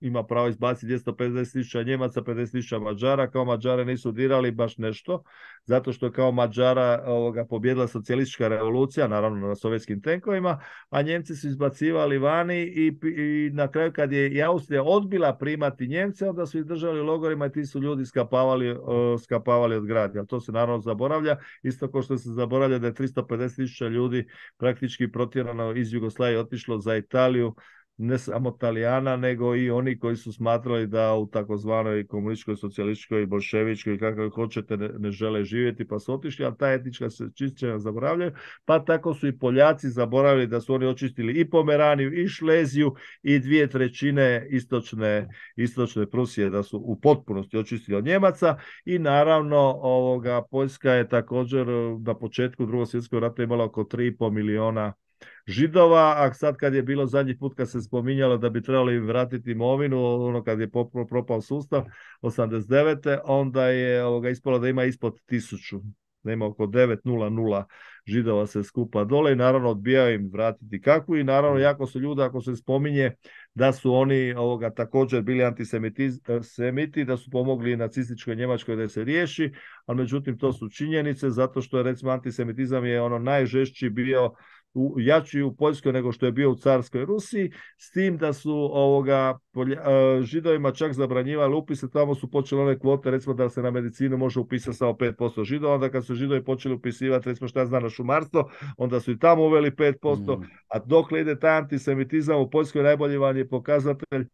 ima pravo izbaciti 250 tisuća Njemaca, 50 tisuća Mađara, kao Mađare nisu dirali baš nešto, zato što kao Mađara ovoga, pobjedila socijalistička revolucija, naravno na sovjetskim tenkovima, a Njemci su izbacivali vani i, i na kraju kad je i Austrija odbila primati Njemce, onda su ih držali logorima i ti su ljudi skapavali, e, skapavali od grada. To se naravno zaboravlja, isto kao što se zaboravlja da je 350 tisuća ljudi praktički protjerano iz Jugoslavije otišlo za Italiju, ne samo Talijana, nego i oni koji su smatrali da u takozvanoj komunističkoj, socijalističkoj, bolševičkoj, kako hoćete, ne, žele živjeti, pa su otišli, a ta etnička se čišćenja zaboravljaju, pa tako su i Poljaci zaboravili da su oni očistili i Pomeraniju, i Šleziju, i dvije trećine istočne, istočne Prusije, da su u potpunosti očistili od Njemaca, i naravno ovoga, Poljska je također na početku drugog svjetskog rata imala oko 3,5 miliona židova, a sad kad je bilo zadnji put kad se spominjalo da bi trebali vratiti imovinu, ono kad je propao sustav 89. onda je ovoga, ispalo da ima ispod tisuću nema oko 9.00 židova se skupa dole i naravno odbijao im vratiti kakvu i naravno jako su ljudi ako se spominje da su oni ovoga također bili antisemiti, e, da su pomogli nacističkoj Njemačkoj da se riješi, ali međutim to su činjenice zato što je recimo antisemitizam je ono najžešći bio jači u Poljskoj nego što je bio u carskoj Rusiji, s tim da su ovoga e, židovima čak zabranjivali upise, tamo su počele one kvote, recimo da se na medicinu može upisati samo 5% židova, onda kad su židovi počeli upisivati, recimo šta zna na šumarstvo, onda su i tamo uveli 5%, mm. a dokle ide taj antisemitizam u Poljskoj najbolji vam je pokazatelj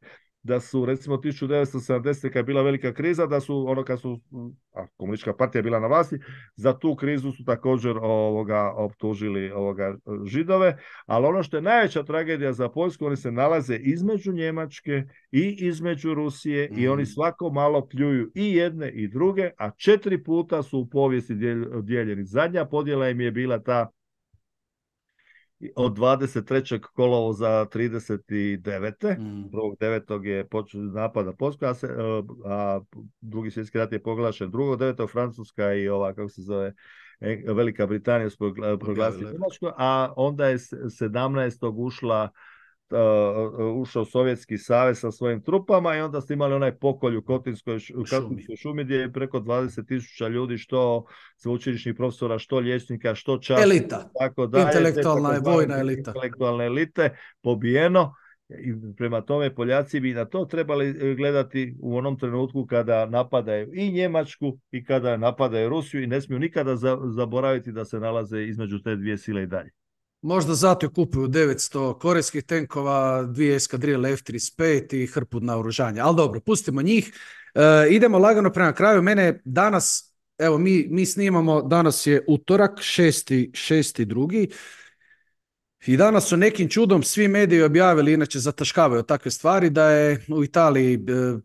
da su recimo 1970. kad je bila velika kriza, da su ono kad su, a komunistička partija bila na vlasti, za tu krizu su također ovoga, optužili ovoga, židove, ali ono što je najveća tragedija za Poljsku, oni se nalaze između Njemačke i između Rusije i mhm. oni svako malo pljuju i jedne i druge, a četiri puta su u povijesti dijeljeni. Zadnja podjela im je bila ta od 23. kolovo za 39. Mm. devetog je počeo napad na Poljsku, a, se, e, drugi svjetski rat je poglašen devetog Francuska i ova, kako se zove, e, Velika Britanija su proglasili Hrvatsku, a onda je 17. ušla E, ušao Sovjetski savez sa svojim trupama i onda ste imali onaj pokolj u Kotinskoj šumi. gdje je preko 20.000 ljudi što sveučilišnih profesora, što liječnika, što časnika, elita, tako intelektualna je vojna elita. Intelektualne elite pobijeno i prema tome Poljaci bi na to trebali e, gledati u onom trenutku kada napadaju i Njemačku i kada napadaju Rusiju i ne smiju nikada zaboraviti da se nalaze između te dvije sile i dalje. Možda zato kupuju 900 korejskih tenkova, dvije eskadrile F-35 i hrpu naoružanja. Ali dobro, pustimo njih. E, idemo lagano prema kraju. Mene danas, evo mi, mi snimamo, danas je utorak, šesti, šesti drugi. I danas su nekim čudom svi mediji objavili, inače zataškavaju takve stvari, da je u Italiji e,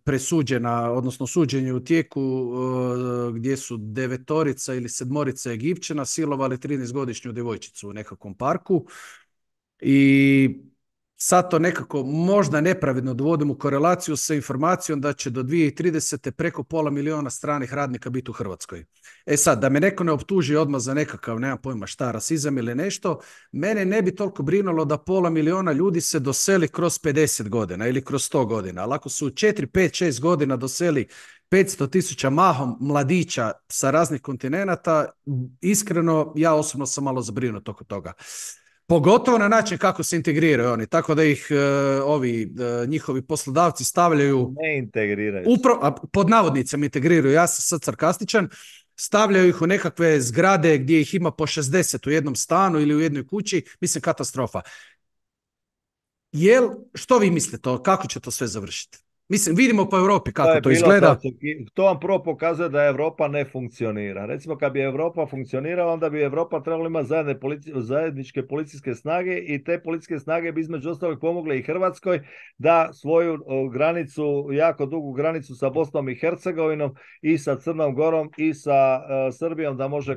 presuđena, odnosno suđenje u tijeku e, gdje su devetorica ili sedmorica Egipćana silovali 13-godišnju djevojčicu u nekakvom parku. I sad to nekako možda nepravedno dovodim u korelaciju sa informacijom da će do 2030. preko pola miliona stranih radnika biti u Hrvatskoj. E sad, da me neko ne optuži odmah za nekakav, nema pojma šta, rasizam ili nešto, mene ne bi toliko brinulo da pola miliona ljudi se doseli kroz 50 godina ili kroz 100 godina. Ali ako su 4, 5, 6 godina doseli 500 tisuća mahom mladića sa raznih kontinenata, iskreno ja osobno sam malo zabrinut oko toga. Pogotovo na način kako se integriraju oni, tako da ih e, ovi e, njihovi poslodavci stavljaju... Ne integriraju. a, pod navodnicima integriraju, ja sam sad sarkastičan, stavljaju ih u nekakve zgrade gdje ih ima po 60 u jednom stanu ili u jednoj kući, mislim katastrofa. Jel, što vi mislite to, kako će to sve završiti? Mislim, vidimo po Europi kako to, to izgleda. To vam prvo pokazuje da Europa ne funkcionira. Recimo, kad bi Europa funkcionirala, onda bi Europa trebala imati zajedničke policijske snage i te policijske snage bi između ostalog pomogle i Hrvatskoj da svoju granicu, jako dugu granicu sa Bosnom i Hercegovinom i sa Crnom Gorom i sa e, Srbijom da može e,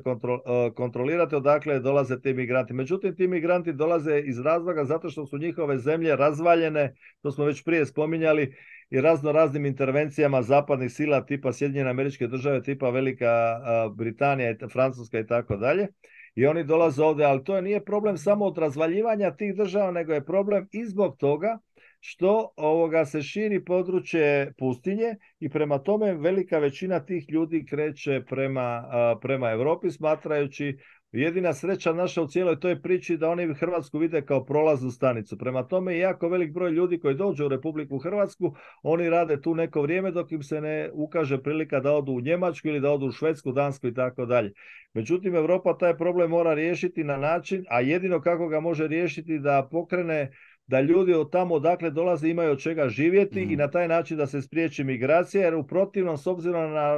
kontrolirati odakle dolaze ti migranti. Međutim, ti migranti dolaze iz razloga zato što su njihove zemlje razvaljene, to smo već prije spominjali, i razno raznim intervencijama zapadnih sila tipa Sjedinjene američke države, tipa Velika Britanija, Francuska i tako dalje. I oni dolaze ovdje, ali to nije problem samo od razvaljivanja tih država, nego je problem i zbog toga što ovoga se širi područje pustinje i prema tome velika većina tih ljudi kreće prema, prema Europi smatrajući jedina sreća naša u cijeloj toj priči da oni Hrvatsku vide kao prolaznu stanicu. Prema tome jako velik broj ljudi koji dođu u Republiku Hrvatsku, oni rade tu neko vrijeme dok im se ne ukaže prilika da odu u Njemačku ili da odu u Švedsku, Dansku i tako dalje. Međutim, Europa taj problem mora riješiti na način, a jedino kako ga može riješiti da pokrene da ljudi od tamo odakle dolaze imaju od čega živjeti i mhm. na taj način da se spriječi migracija, jer u protivnom, s obzirom na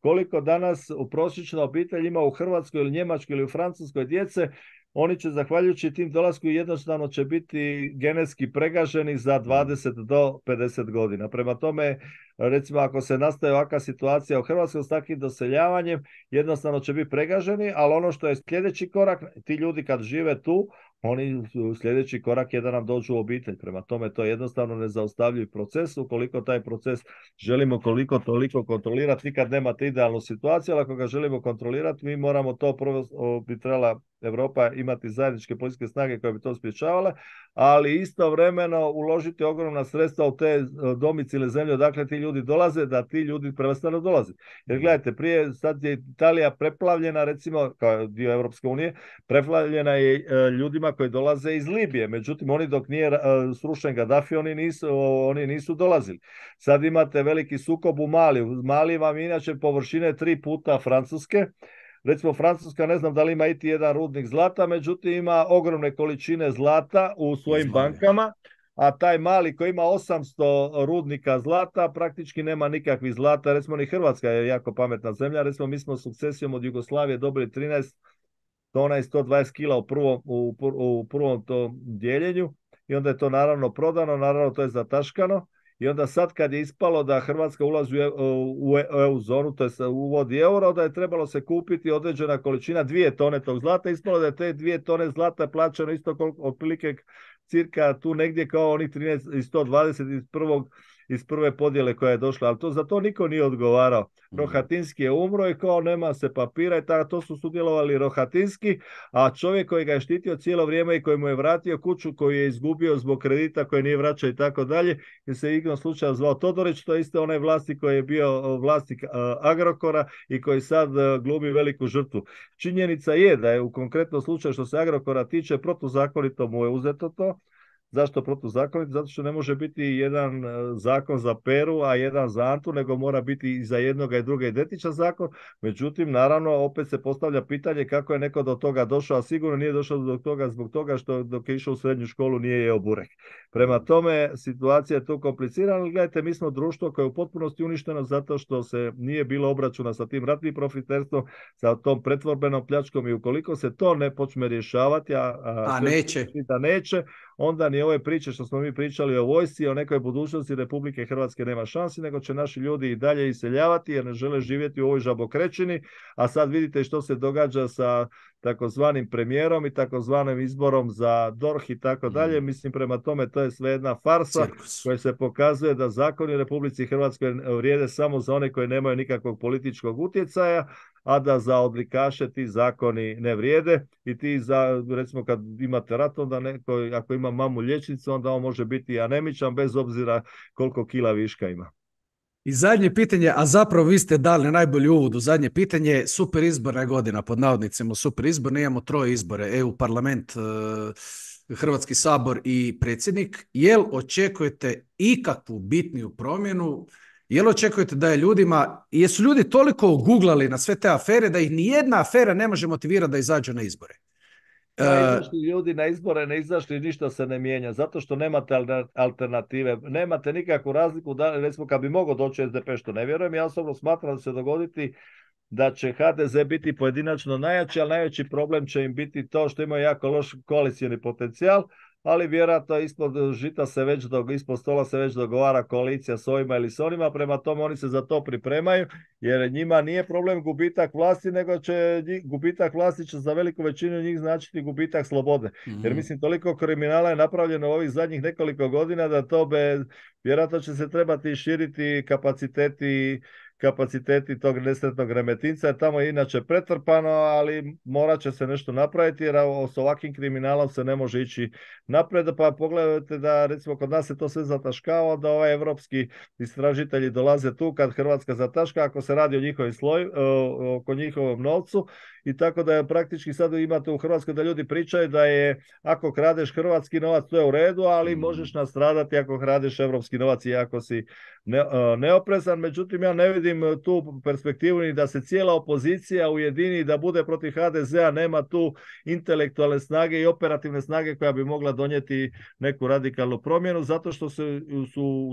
koliko danas u prosječna obitelj ima u Hrvatskoj ili Njemačkoj ili u Francuskoj djece, oni će zahvaljujući tim dolasku jednostavno će biti genetski pregaženi za 20 mm. do 50 godina. Prema tome, recimo ako se nastaje ovakva situacija u Hrvatskoj s takvim doseljavanjem, jednostavno će biti pregaženi, ali ono što je sljedeći korak, ti ljudi kad žive tu, oni sljedeći korak je da nam dođu u obitelj. Prema tome to je jednostavno nezaustavljiv proces. Ukoliko taj proces želimo koliko toliko kontrolirati, nikad nemate idealnu situaciju, ali ako ga želimo kontrolirati, mi moramo to prvo bi trebala Europa imati zajedničke policijske snage koje bi to spriječavale, ali istovremeno uložiti ogromna sredstva u te e, domicile zemlje odakle ti ljudi dolaze, da ti ljudi prvenstveno dolaze. Jer gledajte, prije sad je Italija preplavljena, recimo, kao dio Europske unije, preplavljena je e, ljudima koji dolaze iz Libije. Međutim, oni dok nije e, srušen Gaddafi, oni nisu, oni nisu dolazili. Sad imate veliki sukob u Mali. Mali vam inače površine tri puta Francuske, Recimo Francuska ne znam da li ima iti jedan rudnik zlata, međutim ima ogromne količine zlata u svojim bankama, a taj mali koji ima 800 rudnika zlata praktički nema nikakvih zlata. Recimo ni Hrvatska je jako pametna zemlja, recimo mi smo sukcesijom od Jugoslavije dobili 13 tona i 120 kila u prvom, u, u prvom tom dijeljenju i onda je to naravno prodano, naravno to je zataškano i onda sad kad je ispalo da Hrvatska ulazi u e, e, EU zonu, to je uvodi euro, da je trebalo se kupiti određena količina dvije tone tog zlata. Ispalo da je te dvije tone zlata plaćano isto koliko, otprilike cirka tu negdje kao onih 13 i 121 iz prve podjele koja je došla, ali to za to niko nije odgovarao. Mhm. Rohatinski je umro i kao nema se papira i to su sudjelovali Rohatinski, a čovjek koji ga je štitio cijelo vrijeme i koji mu je vratio kuću koju je izgubio zbog kredita koje nije vraćao i tako dalje, jer se igrom slučaj zvao Todorić, to je isto onaj vlasnik koji je bio vlasnik Agrokora i koji sad e, glumi veliku žrtvu. Činjenica je da je u konkretnom slučaju što se Agrokora tiče protuzakonito mu je uzeto to, Zašto protuzakonit? Zato što ne može biti jedan e, zakon za Peru, a jedan za Antu, nego mora biti i za jednoga i druga identičan zakon. Međutim, naravno, opet se postavlja pitanje kako je neko do toga došao, a sigurno nije došao do toga zbog toga što dok je išao u srednju školu nije jeo burek. Prema tome, situacija je tu komplicirana, ali gledajte, mi smo društvo koje je u potpunosti uništeno zato što se nije bilo obračuna sa tim ratnim profiterstvom, sa tom pretvorbenom pljačkom i ukoliko se to ne počne rješavati, a, pa neće. Da neće, onda ni ove priče što smo mi pričali o vojsci, o nekoj budućnosti Republike Hrvatske nema šansi, nego će naši ljudi i dalje iseljavati jer ne žele živjeti u ovoj žabokrećini, a sad vidite što se događa sa takozvanim premijerom i takozvanim izborom za DORH i tako mm. dalje. Mislim, prema tome, to je sve jedna farsa koja se pokazuje da zakoni u Republici Hrvatskoj vrijede samo za one koji nemaju nikakvog političkog utjecaja, a da za odlikaše ti zakoni ne vrijede i ti za, recimo kad imate rat, onda neko, ako ima mamu liječnicu, onda on može biti anemičan bez obzira koliko kila viška ima. I zadnje pitanje, a zapravo vi ste dali najbolji uvod u zadnje pitanje, super izborna godina, pod navodnicima super izborna, imamo troje izbore, EU parlament, e, Hrvatski sabor i predsjednik. Jel očekujete ikakvu bitniju promjenu? Jel očekujete da je ljudima, jesu ljudi toliko oguglali na sve te afere da ih ni jedna afera ne može motivirati da izađu na izbore? E, izašli ljudi na izbore, ne izašli, ništa se ne mijenja, zato što nemate alternative, nemate nikakvu razliku, da, recimo kad bi mogao doći SDP, što ne vjerujem, ja osobno smatram da se dogoditi da će HDZ biti pojedinačno najjači, ali najveći problem će im biti to što imaju jako loš koalicijni potencijal, ali vjerojatno ispod žita se već, do, ispod stola se već dogovara koalicija s ovima ili s onima, prema tome oni se za to pripremaju, jer njima nije problem gubitak vlasti, nego će gubitak vlasti će za veliku većinu njih značiti gubitak slobode. Jer mhm. mislim, toliko kriminala je napravljeno u ovih zadnjih nekoliko godina da to be, vjerojatno će se trebati širiti kapaciteti kapaciteti tog nesretnog remetinca. Tamo je inače pretrpano, ali morat će se nešto napraviti jer s ovakvim kriminalom se ne može ići napred. Pa pogledajte da recimo kod nas se to sve zataškava, da ovaj evropski istražitelji dolaze tu kad Hrvatska zataška, ako se radi o oko njihovom novcu i tako da je praktički sad imate u Hrvatskoj da ljudi pričaju da je ako kradeš hrvatski novac to je u redu, ali mm. možeš nastradati ako kradeš evropski novac i ako si e, neoprezan. Međutim, ja ne vidim e, tu perspektivu ni da se cijela opozicija ujedini da bude protiv HDZ-a, nema tu intelektualne snage i operativne snage koja bi mogla donijeti neku radikalnu promjenu, zato što se, su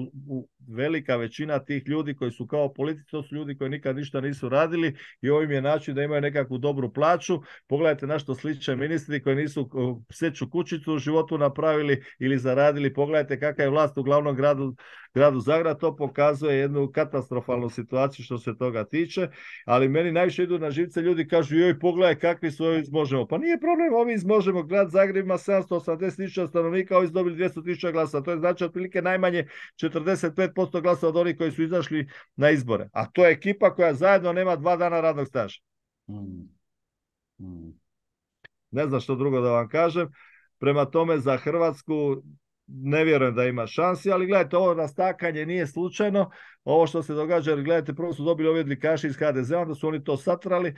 velika većina tih ljudi koji su kao politici, to su ljudi koji nikad ništa nisu radili i ovim je način da imaju nekakvu dobru plaću. Pogledajte na što sliče ministri koji nisu seću kućicu u životu napravili ili zaradili. Pogledajte kakva je vlast u glavnom gradu, gradu Zagrada. To pokazuje jednu katastrofalnu situaciju što se toga tiče. Ali meni najviše idu na živce ljudi kažu joj pogledaj kakvi su ovi izmožemo, Pa nije problem, ovi izmožemo Grad Zagreb ima 780 tisuća stanovnika, ovi su dobili 200 tisuća glasa. To je znači otprilike najmanje 45% glasa od onih koji su izašli na izbore. A to je ekipa koja zajedno nema dva dana radnog staža. Hmm. Mm. Ne znam što drugo da vam kažem. Prema tome za Hrvatsku ne vjerujem da ima šansi, ali gledajte, ovo nastakanje nije slučajno. Ovo što se događa, jer gledajte, prvo su dobili ovi odlikaši iz HDZ, onda su oni to satrali, e,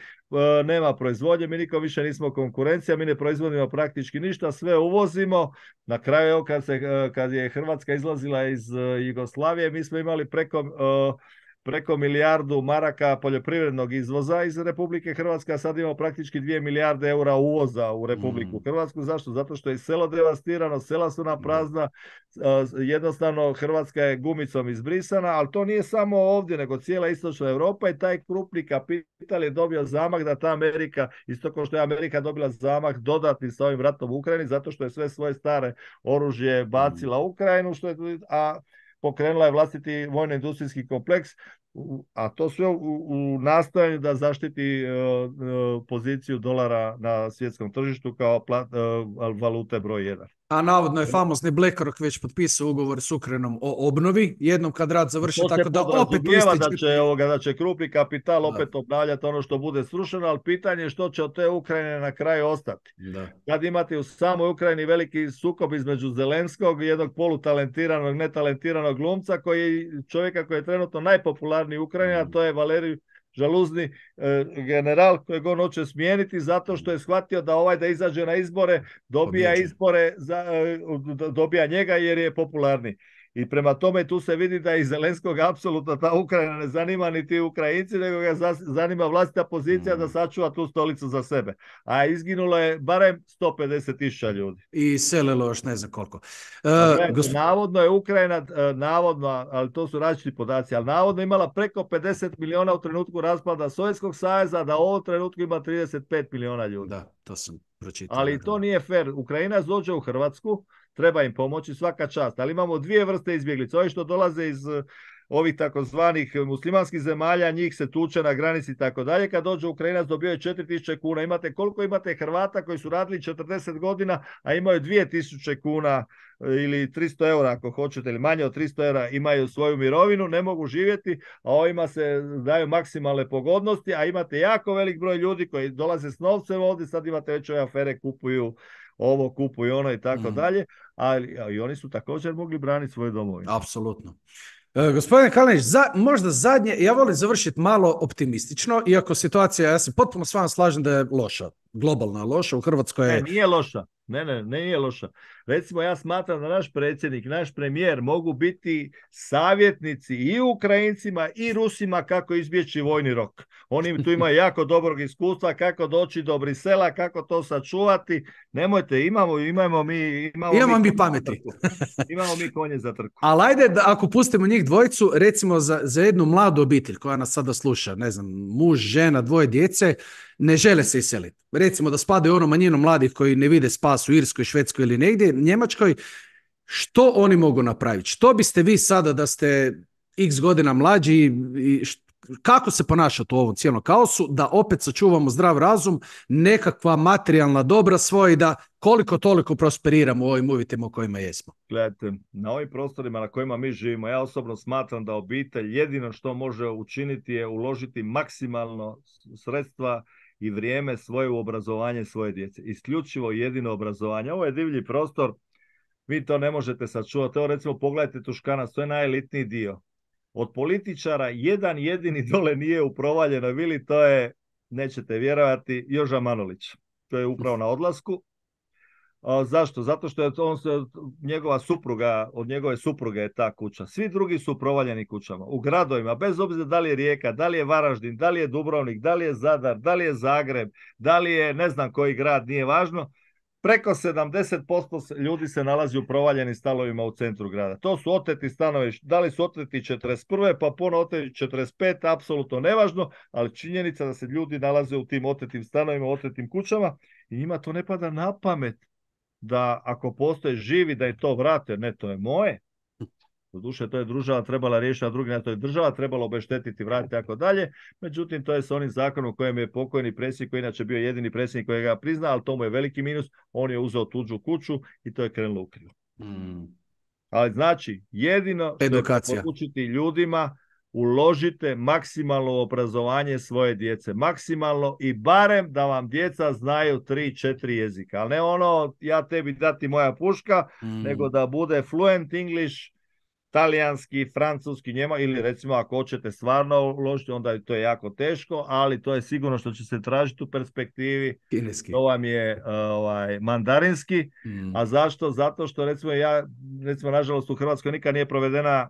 nema proizvodnje, mi nikom više nismo konkurencija, mi ne proizvodimo praktički ništa, sve uvozimo. Na kraju, kad, e, kad je Hrvatska izlazila iz e, Jugoslavije, mi smo imali preko preko milijardu maraka poljoprivrednog izvoza iz Republike Hrvatske, a sad imamo praktički dvije milijarde eura uvoza u Republiku mm. Hrvatsku. Zašto? Zato što je selo devastirano, sela su na prazna, jednostavno Hrvatska je gumicom izbrisana, ali to nije samo ovdje, nego cijela istočna Europa i taj krupni kapital je dobio zamah da ta Amerika, isto kao što je Amerika dobila zamah dodatni sa ovim vratom u Ukrajini, zato što je sve svoje stare oružje mm. bacila u Ukrajinu, što je, a pokrenula je vlastiti vojno-industrijski kompleks, a to sve u, nastojanju da zaštiti e, e, poziciju dolara na svjetskom tržištu kao e, valute broj jedan. A navodno je famozni BlackRock već potpisao ugovor s Ukrenom o obnovi. Jednom kad rad završi, tako da opet ističe... da će, ovoga, da će krupni kapital opet obnavljati ono što bude srušeno, ali pitanje je što će od te Ukrajine na kraju ostati. Da. Kad imate u samoj Ukrajini veliki sukob između Zelenskog i jednog polutalentiranog, netalentiranog glumca, koji čovjeka koji je trenutno najpopularniji u Ukrajini, a mm. to je Valeriju žaluzni e, general kojeg on hoće smijeniti zato što je shvatio da ovaj da izađe na izbore dobija izbore, za, e, dobija njega jer je popularni. I prema tome tu se vidi da je iz Zelenskog apsolutno ta Ukrajina ne zanima ti Ukrajinci, nego ga zanima vlastita pozicija da mhm. sačuva tu stolicu za sebe. A izginulo je barem 150 tisuća ljudi. I selilo još ne znam koliko. E, navodno je Ukrajina, e, navodno, ali to su različiti podaci, ali navodno imala preko 50 milijuna u trenutku raspada Sovjetskog saveza, da u ovom trenutku ima 35 milijuna ljudi. Da, to sam pročitao. Ali to nije fair. Ukrajina dođe u Hrvatsku, treba im pomoći svaka čast. Ali imamo dvije vrste izbjeglica. Ovi što dolaze iz eh, ovih takozvanih muslimanskih zemalja, njih se tuče na granici i tako dalje. Kad dođe Ukrajinac dobio je 4000 kuna. Imate koliko imate Hrvata koji su radili 40 godina, a imaju 2000 kuna eh, ili 300 eura ako hoćete, ili manje od 300 eura imaju svoju mirovinu, ne mogu živjeti, a ovima se daju maksimalne pogodnosti, a imate jako velik broj ljudi koji dolaze s novcem ovdje, sad imate već ove afere, kupuju ovo, kupuju ono i tako mhm. dalje ali, i oni su također mogli braniti svoje domove Apsolutno. E, gospodine Kalinić, za, možda zadnje, ja volim završiti malo optimistično, iako situacija, ja se potpuno s vama slažem da je loša, globalna loša, u Hrvatskoj je... Ne, nije loša, ne, ne, ne, nije loša. Recimo, ja smatram da naš predsjednik, naš premijer mogu biti savjetnici i Ukrajincima i Rusima kako izbjeći vojni rok. Oni tu imaju jako dobrog iskustva kako doći do Brisela, kako to sačuvati. Nemojte, imamo, imamo mi... Imamo, imamo mi, mi pameti. Imamo mi konje za trku. Ali ajde, da, ako pustimo njih dvojicu, recimo za, za jednu mladu obitelj koja nas sada sluša, ne znam, muž, žena, dvoje djece, ne žele se iseliti. Recimo da spadaju ono manjinu mladih koji ne vide spas u Irskoj, Švedskoj ili negdje, Njemačkoj, što oni mogu napraviti? Što biste vi sada da ste x godina mlađi i kako se ponašati u ovom cijelom kaosu da opet sačuvamo zdrav razum, nekakva materijalna dobra svoja i da koliko toliko prosperiramo u ovim uvjetima u kojima jesmo. Gledajte, na ovim prostorima na kojima mi živimo, ja osobno smatram da obitelj jedino što može učiniti je uložiti maksimalno sredstva i vrijeme svoje u obrazovanje svoje djece. Isključivo jedino obrazovanje. Ovo je divlji prostor, vi to ne možete sačuvati. Evo recimo pogledajte Tuškanac, to je najelitniji dio. Od političara jedan jedini dole nije u provaljenoj vili, to je, nećete vjerovati, Joža Manolić. To je upravo na odlasku. Zašto? Zato što je on njegova supruga, od njegove supruge je ta kuća. Svi drugi su provaljeni kućama. U gradovima, bez obzira da li je Rijeka, da li je Varaždin, da li je Dubrovnik, da li je Zadar, da li je Zagreb, da li je ne znam koji grad, nije važno. Preko 70% ljudi se nalazi u provaljenim stanovima u centru grada. To su oteti stanovi, da li su oteti 41. pa puno oteti 45. apsolutno nevažno, ali činjenica da se ljudi nalaze u tim otetim stanovima, otetim kućama i njima to ne pada na pamet da ako postoje živi da je to vrate, ne to je moje. Doduše to je država trebala riješiti, a drugi ne, to je država trebala obeštetiti, vratiti tako dalje. Međutim, to je s onim zakonom kojem je pokojni predsjednik, koji je inače bio jedini predsjednik koji ga prizna, ali to mu je veliki minus, on je uzeo tuđu kuću i to je krenulo u krivo. Hmm. Ali znači, jedino što je ljudima uložite maksimalno u obrazovanje svoje djece, maksimalno i barem da vam djeca znaju tri, četiri jezika, ali ne ono ja tebi dati moja puška, mm. nego da bude fluent English, talijanski, francuski, njema ili recimo ako hoćete stvarno uložiti, onda to je jako teško, ali to je sigurno što će se tražiti u perspektivi. Kineski. To vam je e, ovaj, mandarinski. Mm. A zašto? Zato što recimo ja, recimo nažalost u Hrvatskoj nikad nije provedena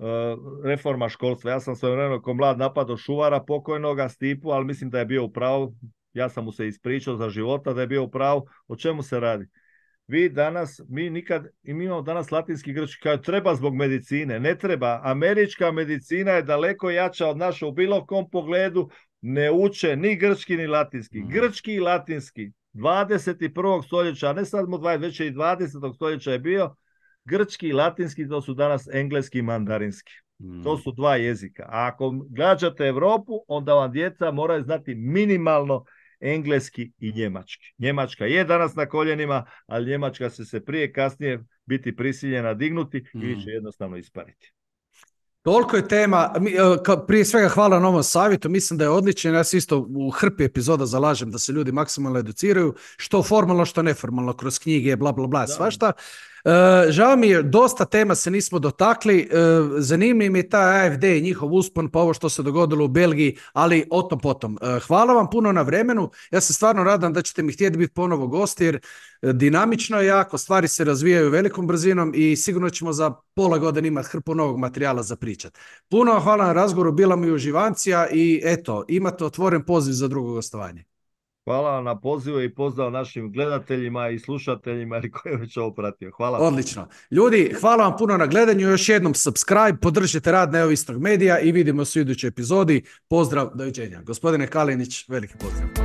E, reforma školstva. Ja sam svojevremeno ko mlad napadao šuvara pokojnoga Stipu, ali mislim da je bio u pravu. Ja sam mu se ispričao za života da je bio u pravu. O čemu se radi? Vi danas, mi nikad, i mi imamo danas latinski grčki, kao treba zbog medicine, ne treba. Američka medicina je daleko jača od naše u bilo kom pogledu, ne uče ni grčki ni latinski. Mhm. Grčki i latinski, 21. stoljeća, ne sad mu 20, već i 20. stoljeća je bio, grčki i latinski, to su danas engleski i mandarinski. To hmm. su dva jezika. A ako gađate Europu, onda vam djeca moraju znati minimalno engleski i njemački. Njemačka je danas na koljenima, ali njemačka se se prije kasnije biti prisiljena dignuti i će hmm. jednostavno ispariti. Toliko je tema, e, prije svega hvala na ovom savjetu, mislim da je odličan, ja se isto u hrpi epizoda zalažem da se ljudi maksimalno educiraju, što formalno, što neformalno, kroz knjige, bla, bla, bla, svašta. E, žao mi je, dosta tema se nismo dotakli. E, zanimljiv mi je ta AFD i njihov uspon po ovo što se dogodilo u Belgiji, ali o tom potom. E, hvala vam puno na vremenu. Ja se stvarno radam da ćete mi htjeti biti ponovo gosti jer dinamično je jako, stvari se razvijaju velikom brzinom i sigurno ćemo za pola godine imati hrpu novog materijala za pričat. Puno hvala na razgovoru, bila mi uživancija i eto, imate otvoren poziv za drugo gostovanje. Hvala na pozivu i pozdrav našim gledateljima i slušateljima ili koji je već ovo pratio. Hvala. Odlično. Ljudi, hvala vam puno na gledanju. Još jednom subscribe, podržite rad neovisnog medija i vidimo se u idućoj epizodi. Pozdrav, doviđenja. Gospodine Kalinić, veliki pozdrav.